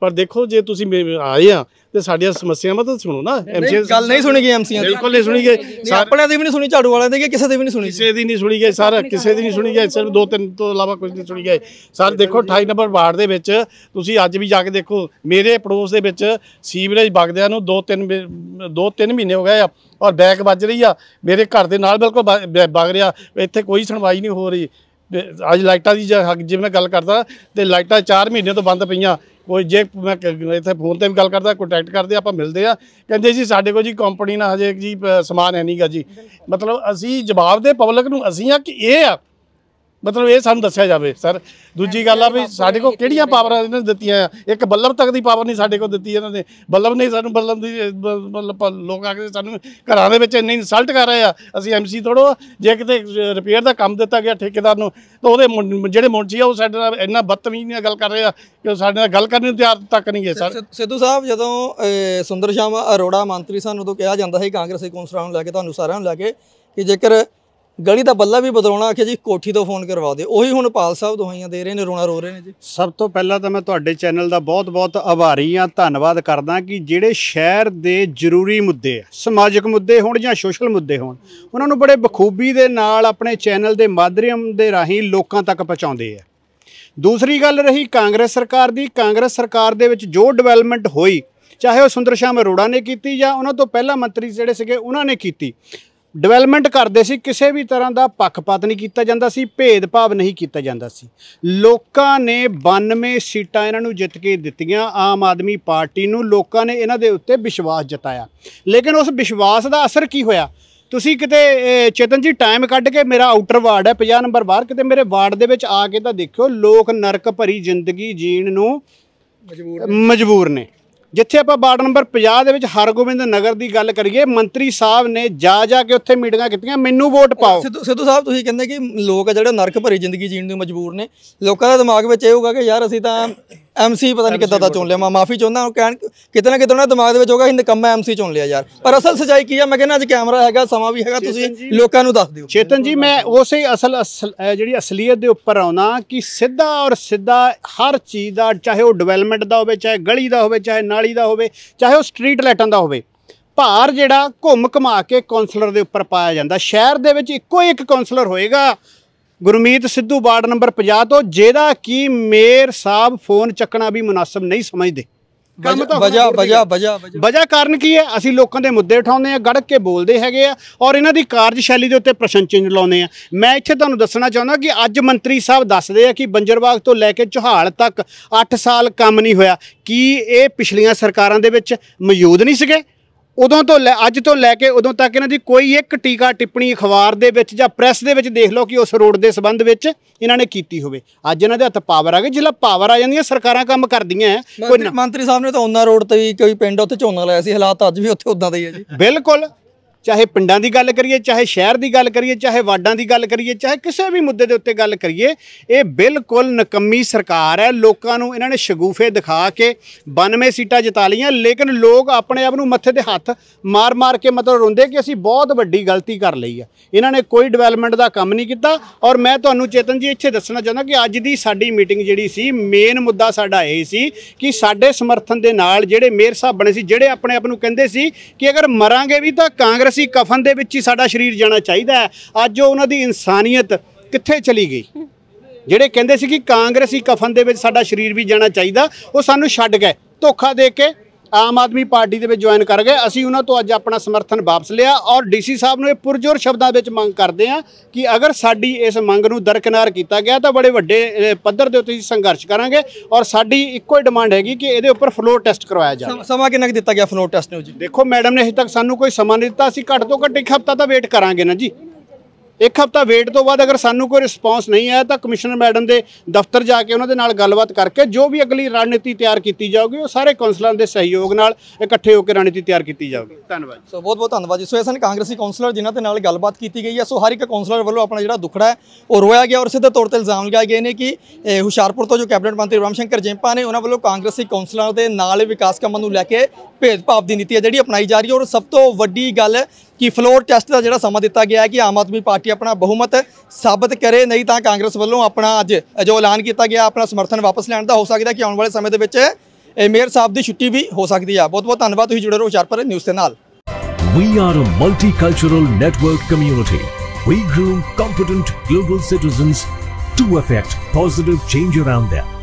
ਪਰ ਦੇਖੋ ਜੇ ਤੁਸੀਂ ਆਏ ਆ ਤੇ ਸਾਡੀਆਂ ਸਮੱਸਿਆਵਾਂ ਤਾਂ ਸੁਣੋ ਨਾ ਐਮਸੀ ਗੱਲ ਨਹੀਂ ਸੁਣੀ ਗਈ ਐਮਸੀ ਬਿਲਕੁਲ ਨਹੀਂ ਸੁਣੀ ਗਈ ਆਪਣੇ ਦੀ ਵੀ ਨਹੀਂ ਸੁਣੀ ਝਾੜੂ ਵਾਲਿਆਂ ਦੀ ਕਿਸੇ ਦੀ ਵੀ ਨਹੀਂ ਸੁਣੀ ਕਿਸੇ ਦੀ ਨਹੀਂ ਸੁਣੀ ਗਈ ਸਰ ਕਿਸੇ ਦੀ ਨਹੀਂ ਸੁਣੀ ਗਈ ਸਿਰਫ ਦੋ ਤਿੰਨ ਤੋਂ ਇਲਾਵਾ ਕੁਝ ਨਹੀਂ ਸੁਣੀ ਗਈ ਸਰ ਦੇਖੋ 28 ਨੰਬਰ ਵਾਰਡ ਦੇ ਵਿੱਚ ਤੁਸੀਂ ਅੱਜ ਵੀ ਜਾ ਕੇ ਦੇਖੋ ਮੇਰੇ ਪੜੋਸ ਦੇ ਵਿੱਚ ਸੀਵਰੇਜ ਵਗਦਿਆਂ ਨੂੰ ਦੋ ਤਿੰਨ ਦੋ ਤਿੰਨ ਮਹੀਨੇ ਹੋ ਗਏ ਆ ਔਰ ਬੈਕ ਵੱਜ ਰਹੀ ਆ ਮੇਰੇ ਘਰ ਦੇ ਨਾਲ ਬਿਲਕੁਲ ਵਗ ਰਿਹਾ ਇੱਥੇ ਕੋਈ ਸੁਣਵਾਈ ਨਹੀਂ ਹੋ ਰਹੀ ਅੱਜ ਲਾਈਟਾਂ ਦੀ ਜੇ ਮੈਂ ਗੱਲ ਕਰਦਾ ਤੇ ਲਾਈਟਾਂ 4 ਮਹੀਨੇ ਤੋਂ ਬੰਦ ਪਈਆਂ ਕੋਈ ਜੇ ਮੈਂ ਇੱਥੇ ਫੋਨ ਤੇ ਵੀ ਗੱਲ ਕਰਦਾ ਕੰਟੈਕਟ ਕਰਦੇ ਆਪਾਂ ਮਿਲਦੇ ਆ ਕਹਿੰਦੇ ਜੀ ਸਾਡੇ ਕੋਲ ਜੀ ਕੰਪਨੀ ਨਾਲ ਹਜੇ ਜੀ ਸਮਾਨ ਹੈ ਨਹੀਂਗਾ ਜੀ ਮਤਲਬ ਅਸੀਂ ਜਵਾਬ ਦੇ ਪਬਲਿਕ ਨੂੰ ਅਸੀਂ ਆ ਕਿ ਇਹ ਆ ਮਤਲਬ ਇਹ ਸਾਨੂੰ ਦੱਸਿਆ ਜਾਵੇ ਸਰ ਦੂਜੀ ਗੱਲ ਆ ਵੀ ਸਾਡੇ ਕੋਲ ਕਿਹੜੀਆਂ ਪਾਵਰਾਂ ਇਹਨਾਂ ਨੇ ਦਿੱਤੀਆਂ ਆ ਇੱਕ ਬੱਲਬ ਤੱਕ ਦੀ ਪਾਵਰ ਨਹੀਂ ਸਾਡੇ ਕੋਲ ਦਿੱਤੀ ਇਹਨਾਂ ਨੇ ਬੱਲਬ ਨਹੀਂ ਸਾਨੂੰ ਬੱਲਬ ਦੀ ਮਤਲਬ ਲੋਕ ਆ ਕੇ ਸਾਨੂੰ ਘਰਾਂ ਦੇ ਵਿੱਚ ਇੰਨੇ ਇਨਸਲਟ ਕਰ ਰਹੇ ਆ ਅਸੀਂ ਐਮਸੀ ਥੋੜੋ ਜੇ ਕਿਤੇ ਰਿਪੇਅਰ ਦਾ ਕੰਮ ਦਿੱਤਾ ਗਿਆ ਠੇਕੇਦਾਰ ਨੂੰ ਤਾਂ ਉਹਦੇ ਜਿਹੜੇ ਮੁੰਡੇ ਆ ਉਹ ਸਾਡੇ ਨਾਲ ਇੰਨਾ ਬਦਤਮੀਜ਼ੀ ਨਾਲ ਗੱਲ ਕਰ ਰਹੇ ਆ ਕਿ ਸਾਡੇ ਨਾਲ ਗੱਲ ਕਰਨ ਨੂੰ ਤਿਆਰ ਤੱਕ ਨਹੀਂ ਗਏ ਸਰ ਸਿੱਧੂ ਸਾਹਿਬ ਜਦੋਂ ਸੁੰਦਰ ਸ਼ਾਮ ਅਰੋੜਾ ਮੰਤਰੀ ਸਾਨੂੰ ਉਦੋਂ ਕਿਹਾ ਜਾਂਦਾ ਸੀ ਕਾਂਗਰਸੀ ਕੌਂਸਲਰਾਂ ਨੂੰ ਲੈ ਕੇ ਤੁਹਾਨੂੰ ਸਾਰਿਆਂ ਨੂੰ ਲੈ ਕੇ ਕਿ ਜੇਕਰ ਗਲੀ ਦਾ ਬੱਲਾ ਵੀ ਬਦਲਾਉਣਾ ਆਖਿਆ ਜੀ ਕੋਠੀ ਤੋਂ ਫੋਨ ਕਰਵਾ ਦਿਓ ਉਹੀ ਹੁਣ ਪਾਲ ਸਾਹਿਬ ਦੁਹਾਈਆਂ ਦੇ ਰਹੇ ਨੇ ਰੋਣਾ ਰੋ ਰਹੇ ਨੇ ਜੀ ਸਭ ਤੋਂ ਪਹਿਲਾਂ ਤਾਂ ਮੈਂ ਤੁਹਾਡੇ ਚੈਨਲ ਦਾ ਬਹੁਤ-ਬਹੁਤ ਆਭਾਰੀ ਆ ਧੰਨਵਾਦ ਕਰਦਾ ਕਿ ਜਿਹੜੇ ਸ਼ਹਿਰ ਦੇ ਜ਼ਰੂਰੀ ਮੁੱਦੇ ਆ ਸਮਾਜਿਕ ਮੁੱਦੇ ਹੋਣ ਜਾਂ ਸੋਸ਼ਲ ਮੁੱਦੇ ਹੋਣ ਉਹਨਾਂ ਨੂੰ ਬੜੇ ਬਖੂਬੀ ਦੇ ਨਾਲ ਆਪਣੇ ਚੈਨਲ ਦੇ ਮਾਧਿਅਮ ਦੇ ਰਾਹੀਂ ਲੋਕਾਂ ਤੱਕ ਪਹੁੰਚਾਉਂਦੇ ਆ ਦੂਸਰੀ ਗੱਲ ਰਹੀ ਕਾਂਗਰਸ ਸਰਕਾਰ ਦੀ ਕਾਂਗਰਸ ਸਰਕਾਰ ਦੇ ਵਿੱਚ ਜੋ ਡਿਵੈਲਪਮੈਂਟ ਹੋਈ ਚਾਹੇ ਉਹ ਸੁੰਦਰ ਸ਼ਾਮ ਅਰੋੜਾ ਨੇ ਕੀਤੀ ਜਾਂ ਉਹਨਾਂ ਤੋਂ ਪਹਿਲਾਂ ਮੰਤਰੀ ਜਿਹੜੇ ਸੀਗੇ ਉਹਨਾਂ ਨੇ ਕੀਤੀ ਡਿਵੈਲਪਮੈਂਟ ਕਰਦੇ ਸੀ ਕਿਸੇ ਵੀ ਤਰ੍ਹਾਂ ਦਾ ਪੱਖਪਾਤ ਨਹੀਂ ਕੀਤਾ ਜਾਂਦਾ ਸੀ ਭੇਦਭਾਵ ਨਹੀਂ ਕੀਤਾ ਜਾਂਦਾ ਸੀ ਲੋਕਾਂ ਨੇ 92 ਸੀਟਾਂ ਇਹਨਾਂ ਨੂੰ ਜਿੱਤ ਕੇ ਦਿੱਤੀਆਂ ਆਮ ਆਦਮੀ ਪਾਰਟੀ ਨੂੰ ਲੋਕਾਂ ਨੇ ਇਹਨਾਂ ਦੇ ਉੱਤੇ ਵਿਸ਼ਵਾਸ ਜਤਾਇਆ ਲੇਕਿਨ ਉਸ ਵਿਸ਼ਵਾਸ ਦਾ ਅਸਰ ਕੀ ਹੋਇਆ ਤੁਸੀਂ ਕਿਤੇ ਚੇਤਨ ਜੀ ਟਾਈਮ ਕੱਢ ਕੇ ਮੇਰਾ ਆਊਟਰ ਵਾਰਡ ਹੈ 50 ਨੰਬਰ ਬਾਹਰ ਕਿਤੇ ਮੇਰੇ ਵਾਰਡ ਦੇ ਵਿੱਚ ਆ ਕੇ ਤਾਂ ਦੇਖਿਓ ਲੋਕ ਨਰਕ ਭਰੀ ਜ਼ਿੰਦਗੀ ਜੀਣ ਨੂੰ ਮਜਬੂਰ ਨੇ ਜਿੱਥੇ ਆਪਾਂ ਵਾਰਡ ਨੰਬਰ 50 ਦੇ ਵਿੱਚ ਹਰਗੋਬਿੰਦ ਨਗਰ ਦੀ ਗੱਲ ਕਰੀਏ ਮੰਤਰੀ ਸਾਹਿਬ ਨੇ ਜਾ ਜਾ ਕੇ ਉੱਥੇ ਮੀਟਿੰਗਾਂ ਕੀਤੀਆਂ ਮੈਨੂੰ ਵੋਟ ਪਾਓ ਸਿੱਧੂ ਸਿੱਧੂ ਸਾਹਿਬ ਤੁਸੀਂ ਕਹਿੰਦੇ ਕਿ ਲੋਕ ਜਿਹੜੇ ਨਰਕ ਭਰੀ ਜ਼ਿੰਦਗੀ ਜੀਣ ਨੂੰ ਮਜਬੂਰ ਨੇ ਲੋਕਾਂ ਦਾ ਦਿਮਾਗ ਵਿੱਚ ਇਹ ਹੋਊਗਾ ਕਿ ਯਾਰ ਅਸੀਂ ਤਾਂ ਐਮਸੀ ਪਤਾ ਨਹੀਂ ਕਿੱਦਾਂ ਦਾ ਚੁਣ ਲਿਆ ਮੈਂ ਮਾਫੀ ਚਾਹੁੰਦਾ ਉਹ ਕਹਿਣ ਕਿਤੇ ਨਾ ਕਿਤੇ ਉਹਨਾਂ ਦਿਮਾਗ ਦੇ ਵਿੱਚ ਹੋਗਾ ਇਹ ਕੰਮ ਐਮਸੀ ਚੁਣ ਲਿਆ ਯਾਰ ਪਰ ਅਸਲ ਸਚਾਈ ਕੀ ਆ ਮੈਂ ਕਹਿੰਦਾ ਅੱਜ ਕੈਮਰਾ ਹੈਗਾ ਸਮਾਂ ਵੀ ਹੈਗਾ ਤੁਸੀਂ ਲੋਕਾਂ ਨੂੰ ਦੱਸ ਦਿਓ ਚੇਤਨ ਜੀ ਮੈਂ ਉਸੇ ਅਸਲ ਜਿਹੜੀ ਅਸਲੀਅਤ ਦੇ ਉੱਪਰ ਆਉਣਾ ਕਿ ਸਿੱਧਾ ਔਰ ਸਿੱਧਾ ਹਰ ਚੀਜ਼ ਦਾ ਚਾਹੇ ਉਹ ਡਿਵੈਲਪਮੈਂਟ ਦਾ ਹੋਵੇ ਚਾਹੇ ਗਲੀ ਦਾ ਹੋਵੇ ਚਾਹੇ ਨਾਲੀ ਦਾ ਹੋਵੇ ਚਾਹੇ ਉਹ ਸਟਰੀਟ ਲਾਈਟਾਂ ਦਾ ਹੋਵੇ ਭਾਰ ਜਿਹੜਾ ਘੁੰਮ ਘਮਾ ਕੇ ਕਾਉਂਸਲਰ ਦੇ ਉੱਪਰ ਪਾਇਆ ਜਾਂਦਾ ਸ਼ਹਿਰ ਦੇ ਵਿੱਚ ਇੱਕੋ ਇੱਕ ਕਾਉਂਸਲਰ ਹੋਏਗਾ ਗੁਰਮੀਤ ਸਿੱਧੂ ਵਾਰਡ ਨੰਬਰ 50 ਤੋਂ ਜਿਹਦਾ ਕੀ ਮੇਅਰ ਸਾਹਿਬ ਫੋਨ ਚੱਕਣਾ ਵੀ ਮناسب ਨਹੀਂ ਸਮਝਦੇ ਕੰਮ ਤਾਂ ਵਜਾ ਵਜਾ ਵਜਾ ਵਜਾ ਕਾਰਨ ਕੀ ਹੈ ਅਸੀਂ ਲੋਕਾਂ ਦੇ ਮੁੱਦੇ ਉਠਾਉਂਦੇ ਆ ਗੜਕ ਕੇ ਬੋਲਦੇ ਹੈਗੇ ਆ ਔਰ ਇਹਨਾਂ ਦੀ ਕਾਰਜਸ਼ੈਲੀ ਦੇ ਉੱਤੇ ਪ੍ਰਸ਼ਨ ਚਿੰਨ੍ਹ ਲਾਉਂਦੇ ਆ ਮੈਂ ਇੱਥੇ ਤੁਹਾਨੂੰ ਦੱਸਣਾ ਚਾਹੁੰਦਾ ਕਿ ਅੱਜ ਮੰਤਰੀ ਸਾਹਿਬ ਦੱਸਦੇ ਆ ਕਿ ਬੰਜਰਬਾਗ ਤੋਂ ਲੈ ਕੇ ਚੋਹਾਲ ਤੱਕ 8 ਸਾਲ ਕੰਮ ਨਹੀਂ ਹੋਇਆ ਕੀ ਇਹ ਪਿਛਲੀਆਂ ਸਰਕਾਰਾਂ ਦੇ ਵਿੱਚ ਮੌਜੂਦ ਨਹੀਂ ਸੀਗੇ ਉਦੋਂ ਤੋਂ ਲੈ ਅੱਜ ਤੋਂ ਲੈ ਕੇ ਉਦੋਂ ਤੱਕ ਇਹਨਾਂ ਦੀ ਕੋਈ ਇੱਕ ਟੀਕਾ ਟਿੱਪਣੀ ਅਖਬਾਰ ਦੇ ਵਿੱਚ ਜਾਂ ਪ੍ਰੈਸ ਦੇ ਵਿੱਚ ਦੇਖ ਲਓ ਕਿ ਉਸ ਰੋਡ ਦੇ ਸੰਬੰਧ ਵਿੱਚ ਇਹਨਾਂ ਨੇ ਕੀਤੀ ਹੋਵੇ ਅੱਜ ਇਹਨਾਂ ਦੇ ਹੱਥ ਪਾਵਰ ਆ ਗਈ ਜਿਹੜਾ ਪਾਵਰ ਆ ਜਾਂਦੀ ਹੈ ਸਰਕਾਰਾਂ ਕੰਮ ਕਰਦੀਆਂ ਕੋਈ ਮੰਤਰੀ ਸਾਹਿਬ ਨੇ ਤਾਂ ਉਹਨਾਂ ਰੋਡ ਤੇ ਵੀ ਕੋਈ ਪਿੰਡ ਉੱਥੇ ਝੋਨਾ ਲਾਇਆ ਸੀ ਹਾਲਾਤ ਅੱਜ ਵੀ ਉੱਥੇ ਉਦਾਂ ਦੇ ਹੀ ਆ ਜੀ ਬਿਲਕੁਲ ਚਾਹੇ ਪਿੰਡਾਂ ਦੀ ਗੱਲ ਕਰੀਏ ਚਾਹੇ ਸ਼ਹਿਰ ਦੀ ਗੱਲ ਕਰੀਏ ਚਾਹੇ ਵਾਰਡਾਂ ਦੀ ਗੱਲ ਕਰੀਏ ਚਾਹੇ ਕਿਸੇ ਵੀ ਮੁੱਦੇ ਦੇ ਉੱਤੇ ਗੱਲ ਕਰੀਏ ਇਹ ਬਿਲਕੁਲ ਨਕੰਮੀ ਸਰਕਾਰ ਹੈ ਲੋਕਾਂ ਨੂੰ ਇਹਨਾਂ ਨੇ ਸ਼ਗੂਫੇ ਦਿਖਾ ਕੇ 92 ਸੀਟਾਂ ਜਿਤਾ ਲਈਆਂ ਲੇਕਿਨ ਲੋਕ ਆਪਣੇ ਆਪ ਨੂੰ ਮੱਥੇ ਤੇ ਹੱਥ ਮਾਰ-ਮਾਰ ਕੇ ਮਤਲਬ ਰੋਂਦੇ ਕਿ ਅਸੀਂ ਬਹੁਤ ਵੱਡੀ ਗਲਤੀ ਕਰ ਲਈ ਆ ਇਹਨਾਂ ਨੇ ਕੋਈ ਡਿਵੈਲਪਮੈਂਟ ਦਾ ਕੰਮ ਨਹੀਂ ਕੀਤਾ ਔਰ ਮੈਂ ਤੁਹਾਨੂੰ ਚੇਤਨ ਜੀ ਇੱਥੇ ਦੱਸਣਾ ਚਾਹੁੰਦਾ ਕਿ ਅੱਜ ਦੀ ਸਾਡੀ ਮੀਟਿੰਗ ਜਿਹੜੀ ਸੀ ਮੇਨ ਮੁੱਦਾ ਸਾਡਾ ਇਹ ਸੀ ਕਿ ਸਾਡੇ ਸਮਰਥਨ ਦੇ ਨਾਲ ਜਿਹੜੇ ਮੇਅਰ ਸਾਹਿਬ ਬਣੇ ਸੀ ਜਿਹੜੇ ਆਪਣੇ ਆਪ ਨੂੰ ਕਹਿੰਦੇ ਸੀ ਕਿ ਅਗਰ ਮਰਾਂਗੇ ਵੀ ਤਾਂ ਕਾਂਗਰਸ ਅਸੀਂ ਕਫਨ ਦੇ ਵਿੱਚ ਹੀ ਸਾਡਾ ਸਰੀਰ ਜਾਣਾ ਚਾਹੀਦਾ ਹੈ ਅੱਜ ਉਹਨਾਂ ਦੀ ਇਨਸਾਨੀਅਤ ਕਿੱਥੇ ਚਲੀ ਗਈ ਜਿਹੜੇ ਕਹਿੰਦੇ ਸੀ ਕਿ ਕਾਂਗਰਸੀ ਕਫਨ ਦੇ ਵਿੱਚ ਸਾਡਾ ਸਰੀਰ ਵੀ ਜਾਣਾ ਚਾਹੀਦਾ ਉਹ ਸਾਨੂੰ ਛੱਡ ਗਏ ਧੋਖਾ ਦੇ ਕੇ ਆਮ ਆਦਮੀ ਪਾਰਟੀ ਦੇ ਵਿੱਚ ਜੁਆਇਨ ਕਰ ਗਏ ਅਸੀਂ ਉਹਨਾਂ ਤੋਂ ਅੱਜ ਆਪਣਾ ਸਮਰਥਨ ਵਾਪਸ ਲਿਆ ਔਰ ਡੀਸੀ ਸਾਹਿਬ ਨੂੰ ਇਹ ਪੁਰਜ਼ੋਰ ਸ਼ਬਦਾਂ ਵਿੱਚ ਮੰਗ ਕਰਦੇ ਆ ਕਿ ਅਗਰ ਸਾਡੀ ਇਸ ਮੰਗ ਨੂੰ ਦਰਕਨਾਰ ਕੀਤਾ ਗਿਆ ਤਾਂ ਬੜੇ ਵੱਡੇ ਪੱਧਰ ਦੇ ਉੱਤੇ ਸੰਘਰਸ਼ ਕਰਾਂਗੇ ਔਰ ਸਾਡੀ ਇੱਕੋ ਹੀ ਡਿਮਾਂਡ ਹੈਗੀ ਕਿ ਇਹਦੇ ਉੱਪਰ ਫਲੋਰ ਟੈਸਟ ਕਰਵਾਇਆ ਜਾਵੇ ਸਮਾਂ ਕਿੰਨਾ ਦਿੱਤਾ ਗਿਆ ਫਲੋਰ ਟੈਸਟ ਨੂੰ ਜੀ ਦੇਖੋ ਮੈਡਮ ਨੇ ਹਜੇ ਤੱਕ ਸਾਨੂੰ ਕੋਈ ਸਮਾਂ ਨਹੀਂ ਦਿੱਤਾ ਅਸੀਂ ਘੱਟ ਤੋਂ ਘੱਟ ਇੱਕ ਹਫ਼ਤਾ ਤਾਂ ਵੇਟ ਕਰਾਂਗੇ ਨਾ ਜੀ ਇੱਕ ਹਫਤਾ ਵੇਟ ਤੋਂ ਬਾਅਦ ਅਗਰ ਸਾਨੂੰ ਕੋਈ ਰਿਸਪੌਂਸ ਨਹੀਂ ਆਇਆ ਤਾਂ ਕਮਿਸ਼ਨਰ ਮੈਡਮ ਦੇ ਦਫ਼ਤਰ ਜਾ ਕੇ ਉਹਨਾਂ ਦੇ ਨਾਲ ਗੱਲਬਾਤ ਕਰਕੇ ਜੋ ਵੀ ਅਗਲੀ ਰਣਨੀਤੀ ਤਿਆਰ ਕੀਤੀ ਜਾਊਗੀ ਉਹ ਸਾਰੇ ਕੌਂਸਲਰਾਂ ਦੇ ਸਹਿਯੋਗ ਨਾਲ ਇਕੱਠੇ ਹੋ ਕੇ ਰਣਨੀਤੀ ਤਿਆਰ ਕੀਤੀ ਜਾਊਗੀ ਧੰਨਵਾਦ ਸੋ ਬਹੁਤ ਬਹੁਤ ਧੰਨਵਾਦ ਜੀ ਸੋ ਇਹ ਸਨ ਕਾਂਗਰਸੀ ਕੌਂਸਲਰ ਜਿਨ੍ਹਾਂ ਦੇ ਨਾਲ ਗੱਲਬਾਤ ਕੀਤੀ ਗਈ ਹੈ ਸੋ ਹਰ ਇੱਕ ਕੌਂਸਲਰ ਵੱਲੋਂ ਆਪਣਾ ਜਿਹੜਾ ਦੁਖੜਾ ਹੈ ਉਹ ਰੋਇਆ ਗਿਆ ਔਰ ਸਿੱਧੇ ਤੌਰ ਤੇ ਇਲਜ਼ਾਮ ਲਗਾਏ ਗਏ ਨੇ ਕਿ ਹੁਸ਼ਿਆਰਪੁਰ ਤੋਂ ਜੋ ਕੈਬਨਿਟ ਮੰਤਰੀ ਰਾਮਸ਼ੰਕਰ ਜੈਂਪਾ ਨੇ ਉਹਨਾਂ ਵੱਲੋਂ ਕਾਂਗਰਸੀ ਕੌਂਸਲਰਾਂ ਦੇ ਨਾਲ ਵਿਕਾਸ ਕੰਮਾਂ ਨੂੰ ਲੈ ਕੇ ਭੇਦਭਾਵ ਦੀ ਨੀਤੀ ਹੈ ਜਿਹੜੀ ਅਪਣਾਈ ਜਾ ਰਹੀ ਹੈ ਔਰ ਸਭ ਤੋਂ ਵੱਡੀ ਗੱਲ ਕਿ ਫਲੋਰ ਟੈਸਟ ਦਾ ਜਿਹੜਾ ਸਮਾਂ ਦਿੱਤਾ ਗਿਆ ਹੈ ਕਿ ਆਮ ਆਦਮੀ ਪਾਰਟੀ ਆਪਣਾ ਬਹੁਮਤ ਸਾਬਤ ਕਰੇ ਨਹੀਂ ਤਾਂ ਕਾਂਗਰਸ ਵੱਲੋਂ ਆਪਣਾ ਅੱਜ ਜੋ ਐਲਾਨ ਕੀਤਾ ਗਿਆ ਆਪਣਾ ਸਮਰਥਨ ਵਾਪਸ ਲੈਣ ਦਾ ਹੋ ਸਕਦਾ ਕਿ ਆਉਣ ਵਾਲੇ ਸਮੇਂ ਦੇ ਵਿੱਚ ਮੇਅਰ ਸਾਹਿਬ ਦੀ ਛੁੱਟੀ ਵੀ ਹੋ ਸਕਦੀ ਆ ਬਹੁਤ ਬਹੁਤ ਧੰਨਵਾਦ ਤੁਸੀਂ ਜੁੜੇ ਰਹੋ ਹੁਸ਼ਿਆਰਪੁਰ ਨਿਊਜ਼ ਦੇ ਨਾਲ we are a multicultural network community we groom competent global citizens to affect positive change around them